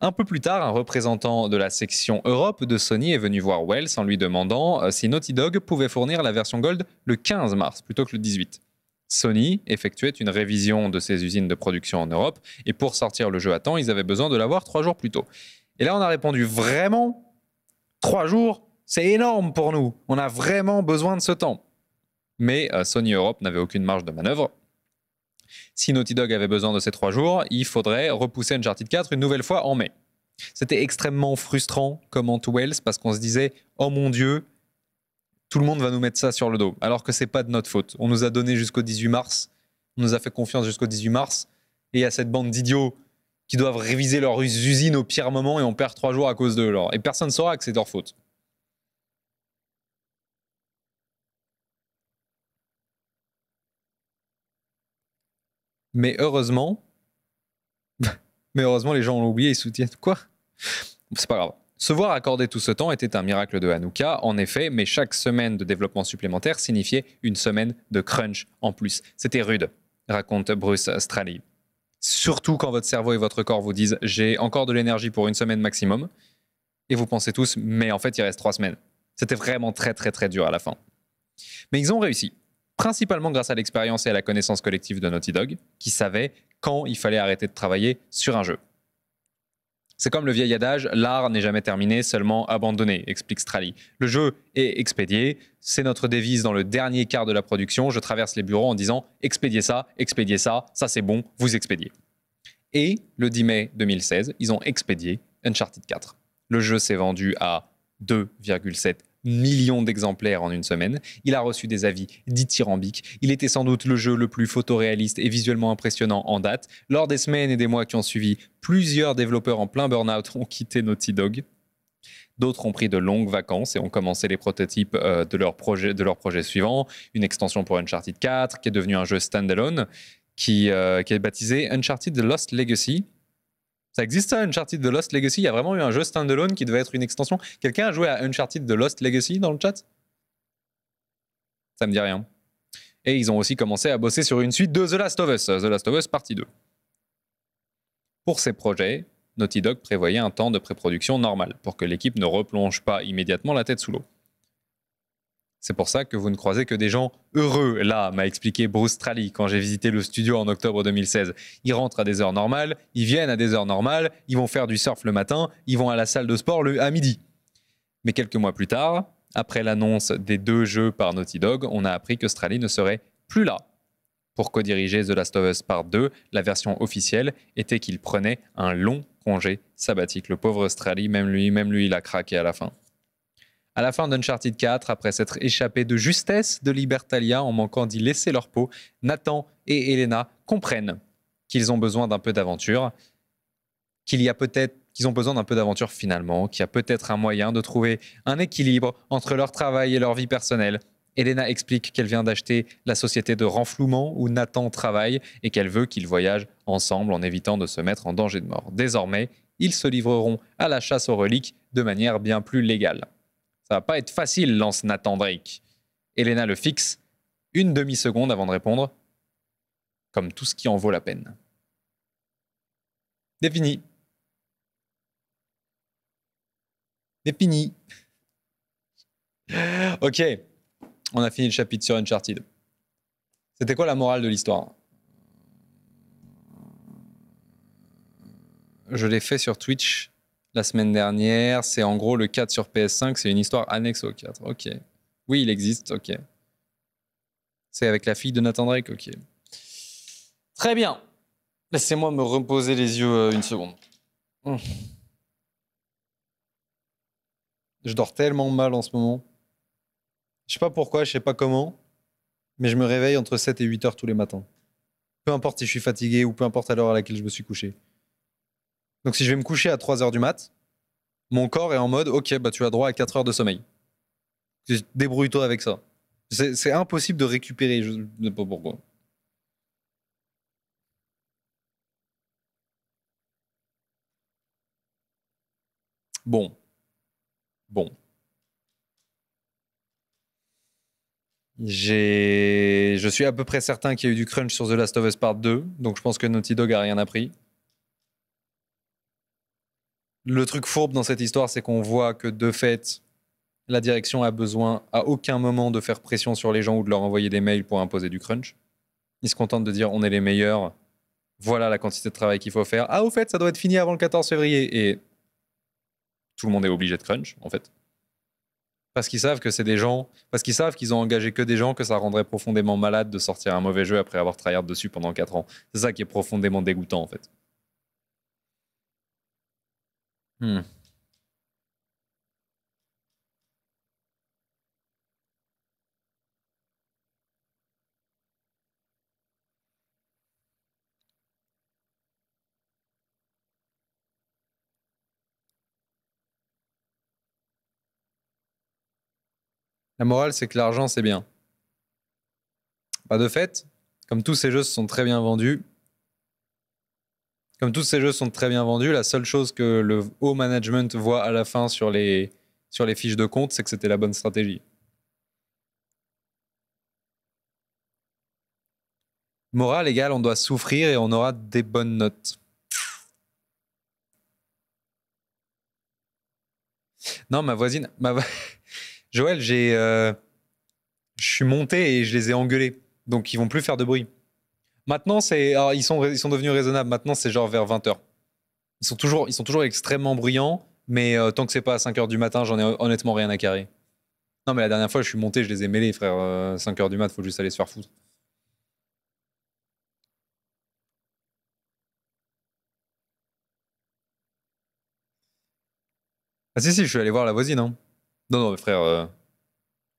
Un peu plus tard, un représentant de la section Europe de Sony est venu voir Wells en lui demandant euh, si Naughty Dog pouvait fournir la version Gold le 15 mars plutôt que le 18. Sony effectuait une révision de ses usines de production en Europe et pour sortir le jeu à temps, ils avaient besoin de l'avoir trois jours plus tôt. Et là, on a répondu vraiment trois jours, c'est énorme pour nous. On a vraiment besoin de ce temps mais euh, Sony Europe n'avait aucune marge de manœuvre. Si Naughty Dog avait besoin de ces trois jours, il faudrait repousser Uncharted 4 une nouvelle fois en mai. C'était extrêmement frustrant comme en Wells parce qu'on se disait oh mon dieu, tout le monde va nous mettre ça sur le dos, alors que n'est pas de notre faute. On nous a donné jusqu'au 18 mars, on nous a fait confiance jusqu'au 18 mars, et il y a cette bande d'idiots qui doivent réviser leurs usines au pire moment et on perd trois jours à cause d'eux. Et personne ne saura que c'est leur faute. Mais heureusement, mais heureusement, les gens l'ont oublié et soutiennent quoi C'est pas grave. Se voir accorder tout ce temps était un miracle de Hanouka, en effet, mais chaque semaine de développement supplémentaire signifiait une semaine de crunch en plus. C'était rude, raconte Bruce Straley. Surtout quand votre cerveau et votre corps vous disent j'ai encore de l'énergie pour une semaine maximum, et vous pensez tous mais en fait il reste trois semaines. C'était vraiment très très très dur à la fin. Mais ils ont réussi principalement grâce à l'expérience et à la connaissance collective de Naughty Dog, qui savait quand il fallait arrêter de travailler sur un jeu. C'est comme le vieil adage, l'art n'est jamais terminé, seulement abandonné, explique Strali. Le jeu est expédié, c'est notre devise dans le dernier quart de la production, je traverse les bureaux en disant expédiez ça, expédiez ça, ça c'est bon, vous expédiez. Et le 10 mai 2016, ils ont expédié Uncharted 4. Le jeu s'est vendu à 2,7 millions d'exemplaires en une semaine. Il a reçu des avis dithyrambiques. Il était sans doute le jeu le plus photoréaliste et visuellement impressionnant en date. Lors des semaines et des mois qui ont suivi, plusieurs développeurs en plein burn-out ont quitté Naughty Dog. D'autres ont pris de longues vacances et ont commencé les prototypes euh, de leur projet, de leur projet suivant, une extension pour Uncharted 4 qui est devenue un jeu standalone, qui, euh, qui est baptisé Uncharted The Lost Legacy ça existe ça, Uncharted de Lost Legacy Il y a vraiment eu un jeu standalone qui devait être une extension. Quelqu'un a joué à Uncharted de Lost Legacy dans le chat Ça me dit rien. Et ils ont aussi commencé à bosser sur une suite de The Last of Us, The Last of Us partie 2. Pour ces projets, Naughty Dog prévoyait un temps de pré-production normal pour que l'équipe ne replonge pas immédiatement la tête sous l'eau. C'est pour ça que vous ne croisez que des gens heureux, là, m'a expliqué Bruce Trally quand j'ai visité le studio en octobre 2016. Ils rentrent à des heures normales, ils viennent à des heures normales, ils vont faire du surf le matin, ils vont à la salle de sport le, à midi. Mais quelques mois plus tard, après l'annonce des deux jeux par Naughty Dog, on a appris que Strally ne serait plus là. Pour co-diriger The Last of Us Part 2, la version officielle était qu'il prenait un long congé sabbatique. Le pauvre Strally, même lui, même lui, il a craqué à la fin. À la fin d'Uncharted 4, après s'être échappés de justesse de Libertalia en manquant d'y laisser leur peau, Nathan et Elena comprennent qu'ils ont besoin d'un peu d'aventure, qu'il y a peut-être qu'ils ont besoin d'un peu d'aventure finalement, qu'il y a peut-être un moyen de trouver un équilibre entre leur travail et leur vie personnelle. Elena explique qu'elle vient d'acheter la société de renflouement où Nathan travaille et qu'elle veut qu'ils voyagent ensemble en évitant de se mettre en danger de mort. Désormais, ils se livreront à la chasse aux reliques de manière bien plus légale. Ça va pas être facile, lance Nathan Drake. Elena le fixe une demi-seconde avant de répondre. Comme tout ce qui en vaut la peine. Défini. Défini. ok. On a fini le chapitre sur Uncharted. C'était quoi la morale de l'histoire Je l'ai fait sur Twitch la semaine dernière. C'est en gros le 4 sur PS5, c'est une histoire annexe au 4. Ok. Oui, il existe, ok. C'est avec la fille de Nathan Drake, ok. Très bien. Laissez-moi me reposer les yeux euh, une seconde. Hum. Je dors tellement mal en ce moment. Je sais pas pourquoi, je sais pas comment, mais je me réveille entre 7 et 8 heures tous les matins. Peu importe si je suis fatigué ou peu importe à l'heure à laquelle je me suis couché. Donc si je vais me coucher à 3 heures du mat, mon corps est en mode ok, bah, tu as droit à 4 heures de sommeil. Débrouille-toi avec ça. C'est impossible de récupérer, je ne sais pas pourquoi. Bon. Bon. Je suis à peu près certain qu'il y a eu du crunch sur The Last of Us Part 2, donc je pense que Naughty Dog a rien appris. Le truc fourbe dans cette histoire, c'est qu'on voit que de fait, la direction a besoin à aucun moment de faire pression sur les gens ou de leur envoyer des mails pour imposer du crunch. Ils se contentent de dire on est les meilleurs, voilà la quantité de travail qu'il faut faire. Ah, au fait, ça doit être fini avant le 14 février. Et tout le monde est obligé de crunch, en fait. Parce qu'ils savent que c'est des gens, parce qu'ils savent qu'ils ont engagé que des gens que ça rendrait profondément malade de sortir un mauvais jeu après avoir travaillé dessus pendant 4 ans. C'est ça qui est profondément dégoûtant, en fait. Hmm. La morale, c'est que l'argent, c'est bien. Pas bah, de fait, comme tous ces jeux sont très bien vendus, comme tous ces jeux sont très bien vendus, la seule chose que le haut management voit à la fin sur les, sur les fiches de compte, c'est que c'était la bonne stratégie. Morale égale, on doit souffrir et on aura des bonnes notes. Non, ma voisine, Joël, j'ai, euh, je suis monté et je les ai engueulés, donc ils vont plus faire de bruit. Maintenant, c'est, ils, sont, ils sont devenus raisonnables. Maintenant, c'est genre vers 20h. Ils sont toujours, ils sont toujours extrêmement bruyants, mais euh, tant que c'est pas à 5h du matin, j'en ai honnêtement rien à carrer. Non, mais la dernière fois, je suis monté, je les ai mêlés, frère. 5h euh, du mat, faut juste aller se faire foutre. Ah si, si, je suis allé voir la voisine. Hein. Non, non, frère, euh,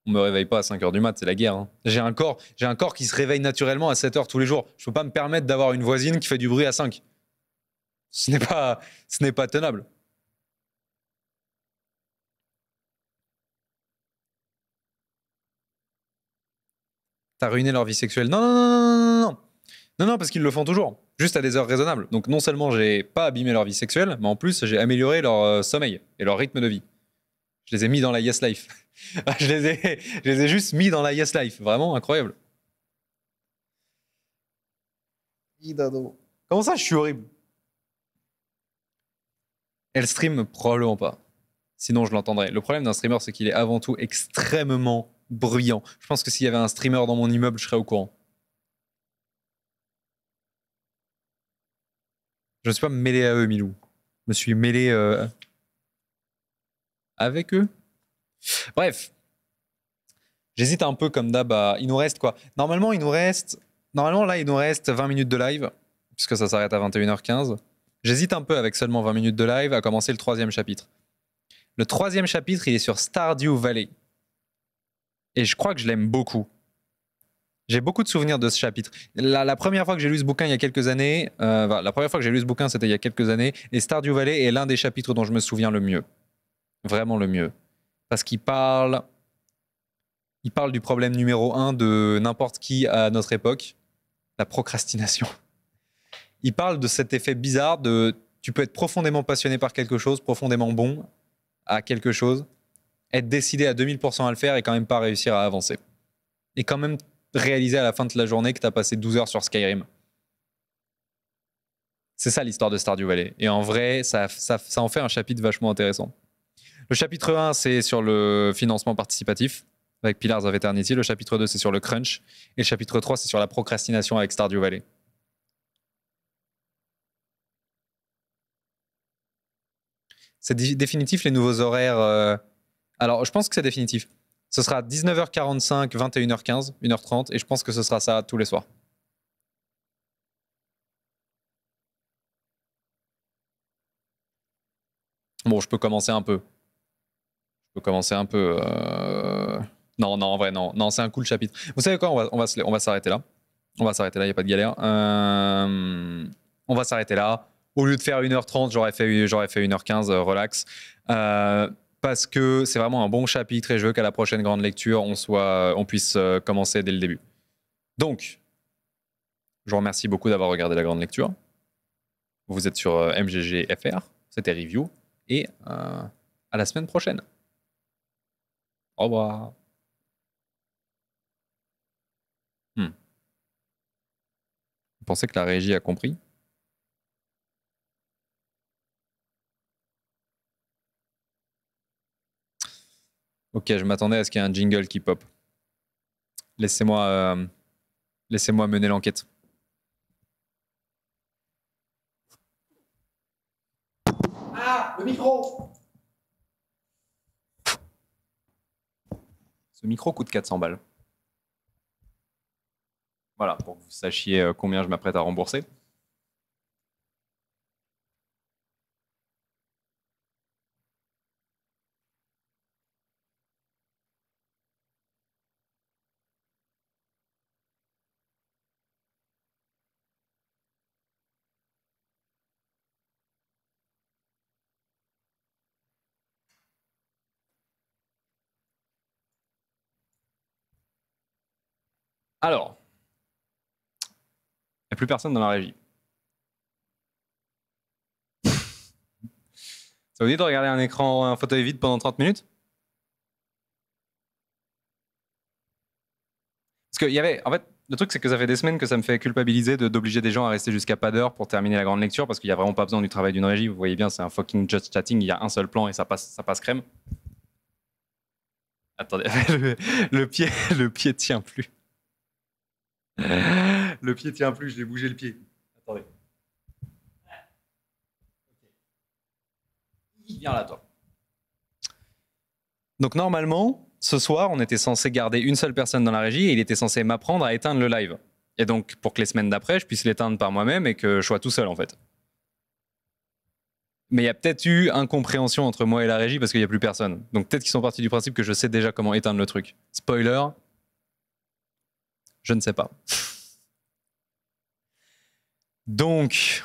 on me réveille pas à 5 heures du mat, c'est la guerre. Hein. J'ai un corps, j'ai un corps qui se réveille naturellement à 7 heures tous les jours. Je peux pas me permettre d'avoir une voisine qui fait du bruit à 5. Ce n'est pas, ce n'est pas tenable. T'as ruiné leur vie sexuelle. Non, non, non, non, non, non, non, parce qu'ils le font toujours, juste à des heures raisonnables. Donc non seulement j'ai pas abîmé leur vie sexuelle, mais en plus j'ai amélioré leur euh, sommeil et leur rythme de vie. Je les ai mis dans la Yes Life. je, les ai, je les ai juste mis dans la Yes Life. Vraiment incroyable. Comment ça, je suis horrible Elle stream probablement pas. Sinon, je l'entendrai. Le problème d'un streamer, c'est qu'il est avant tout extrêmement bruyant. Je pense que s'il y avait un streamer dans mon immeuble, je serais au courant. Je ne me suis pas mêlé à eux, Milou. Je me suis mêlé euh, avec eux. Bref, j'hésite un peu comme d'hab. Il nous reste quoi Normalement, il nous reste. Normalement, là, il nous reste 20 minutes de live, puisque ça s'arrête à 21h15. J'hésite un peu avec seulement 20 minutes de live à commencer le troisième chapitre. Le troisième chapitre, il est sur Stardew Valley. Et je crois que je l'aime beaucoup. J'ai beaucoup de souvenirs de ce chapitre. La, première fois que j'ai lu ce bouquin il y a quelques années, euh, la première fois que j'ai lu ce bouquin, c'était il y a quelques années, et Stardew Valley est l'un des chapitres dont je me souviens le mieux vraiment le mieux. Parce qu'il parle, il parle du problème numéro un de n'importe qui à notre époque, la procrastination. Il parle de cet effet bizarre de tu peux être profondément passionné par quelque chose, profondément bon à quelque chose, être décidé à 2000% à le faire et quand même pas réussir à avancer. Et quand même réaliser à la fin de la journée que tu as passé 12 heures sur Skyrim. C'est ça l'histoire de Stardew Valley. Et en vrai, ça, ça en fait un chapitre vachement intéressant. Le chapitre 1, c'est sur le financement participatif avec Pillars of Eternity. Le chapitre 2, c'est sur le crunch. Et le chapitre 3, c'est sur la procrastination avec Stardew Valley. C'est définitif les nouveaux horaires euh, Alors, je pense que c'est définitif. Ce sera 19h45, 21h15, 1h30, et je pense que ce sera ça tous les soirs. Bon, je peux commencer un peu peut commencer un peu. Euh, non, non, en vrai, non. Non, c'est un cool chapitre. Vous savez quoi On va, on va, on va s'arrêter là. On va s'arrêter là, il n'y a pas de galère. Euh, on va s'arrêter là. Au lieu de faire 1h30, j'aurais fait, j'aurais fait 1h15, euh, relax. parce que c'est vraiment un bon chapitre et je veux qu'à la prochaine grande lecture, on, soit, on puisse commencer dès le début. Donc, je vous remercie beaucoup d'avoir regardé la grande lecture. Vous êtes sur MGGFR, c'était Review, et à la semaine prochaine. Au revoir. Hmm. Vous pensez que la régie a compris Ok, je m'attendais à ce qu'il y ait un jingle qui pop. Laissez-moi euh, laissez-moi mener l'enquête. Ah, le micro Le micro coûte 400 balles. Voilà, pour que vous sachiez euh, combien je m'apprête à rembourser. Alors, il n'y a plus personne dans la régie. Ça vous dit de regarder un écran, un fauteuil vide pendant 30 minutes Parce qu'il y avait, en fait, le truc, c'est que ça fait des semaines que ça me fait culpabiliser d'obliger des gens à rester jusqu'à pas d'heure pour terminer la grande lecture, parce qu'il n'y a vraiment pas besoin du travail d'une régie. Vous voyez bien, c'est un fucking just chatting, il y a un seul plan et ça passe, ça passe crème. Attendez, le, pied, le pied tient plus le pied tient plus, je bougé le pied. Attendez. Il vient là, toi. Donc normalement, ce soir, on était censé garder une seule personne dans la régie et il était censé m'apprendre à éteindre le live. Et donc, pour que les semaines d'après, je puisse l'éteindre par moi-même et que je sois tout seul, en fait. Mais il y a peut-être eu incompréhension entre moi et la régie parce qu'il n'y a plus personne. Donc peut-être qu'ils sont partis du principe que je sais déjà comment éteindre le truc. Spoiler, je ne sais pas. Donc,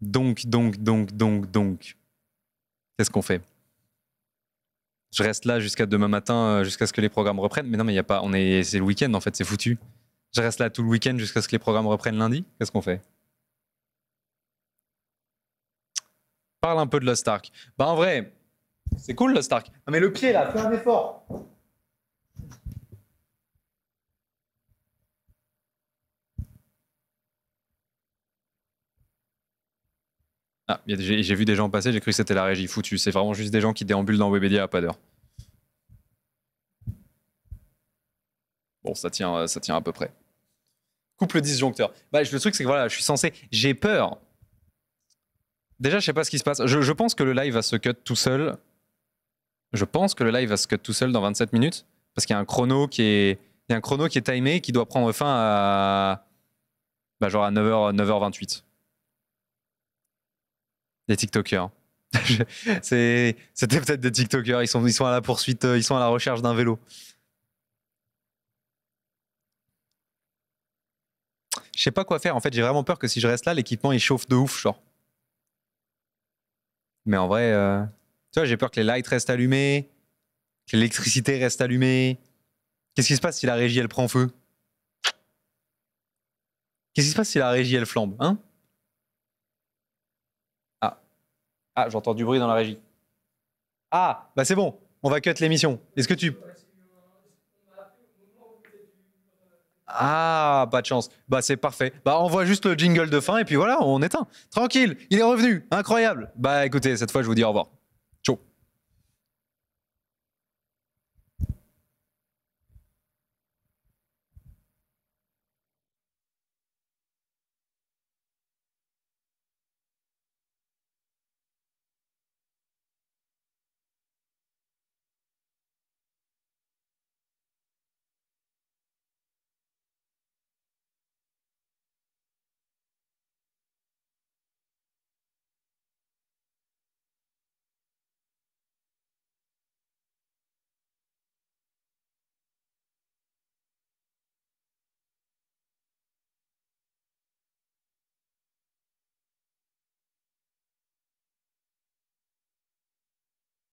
donc, donc, donc, donc, donc, qu'est-ce qu'on fait Je reste là jusqu'à demain matin, euh, jusqu'à ce que les programmes reprennent. Mais non, mais il y a pas, on est, c'est le week-end en fait, c'est foutu. Je reste là tout le week-end jusqu'à ce que les programmes reprennent lundi. Qu'est-ce qu'on fait Parle un peu de Lost Ark. Bah en vrai, c'est cool Lost Ark. mais le pied là, fais un effort. Ah, j'ai vu des gens passer, j'ai cru que c'était la régie foutue. C'est vraiment juste des gens qui déambulent dans Webedia à pas d'heure. Bon, ça tient, euh, ça tient à peu près. Couple disjoncteur. Bah, le truc, c'est que voilà, je suis censé. J'ai peur. Déjà, je sais pas ce qui se passe. Je, pense que le live va se cut tout seul. Je pense que le live va se cut tout seul dans 27 minutes. Parce qu'il y a un chrono qui est. Il y a un chrono qui est timé qui doit prendre fin à. Bah, genre à 9h, 9h28. Des TikTokers. C'était peut-être des TikTokers. Ils sont, ils sont à la poursuite, euh, ils sont à la recherche d'un vélo. Je sais pas quoi faire. En fait, j'ai vraiment peur que si je reste là, l'équipement il chauffe de ouf, genre. Mais en vrai, euh, tu vois, j'ai peur que les lights restent allumés, que l'électricité reste allumée. Qu'est-ce qui se passe si la régie elle prend feu Qu'est-ce qui se passe si la régie elle flambe, hein Ah, j'entends du bruit dans la régie. Ah, bah c'est bon, on va cut l'émission. Est-ce que tu. Ah, pas de chance. Bah c'est parfait. Bah on voit juste le jingle de fin et puis voilà, on éteint. Tranquille, il est revenu. Incroyable. Bah écoutez, cette fois je vous dis au revoir.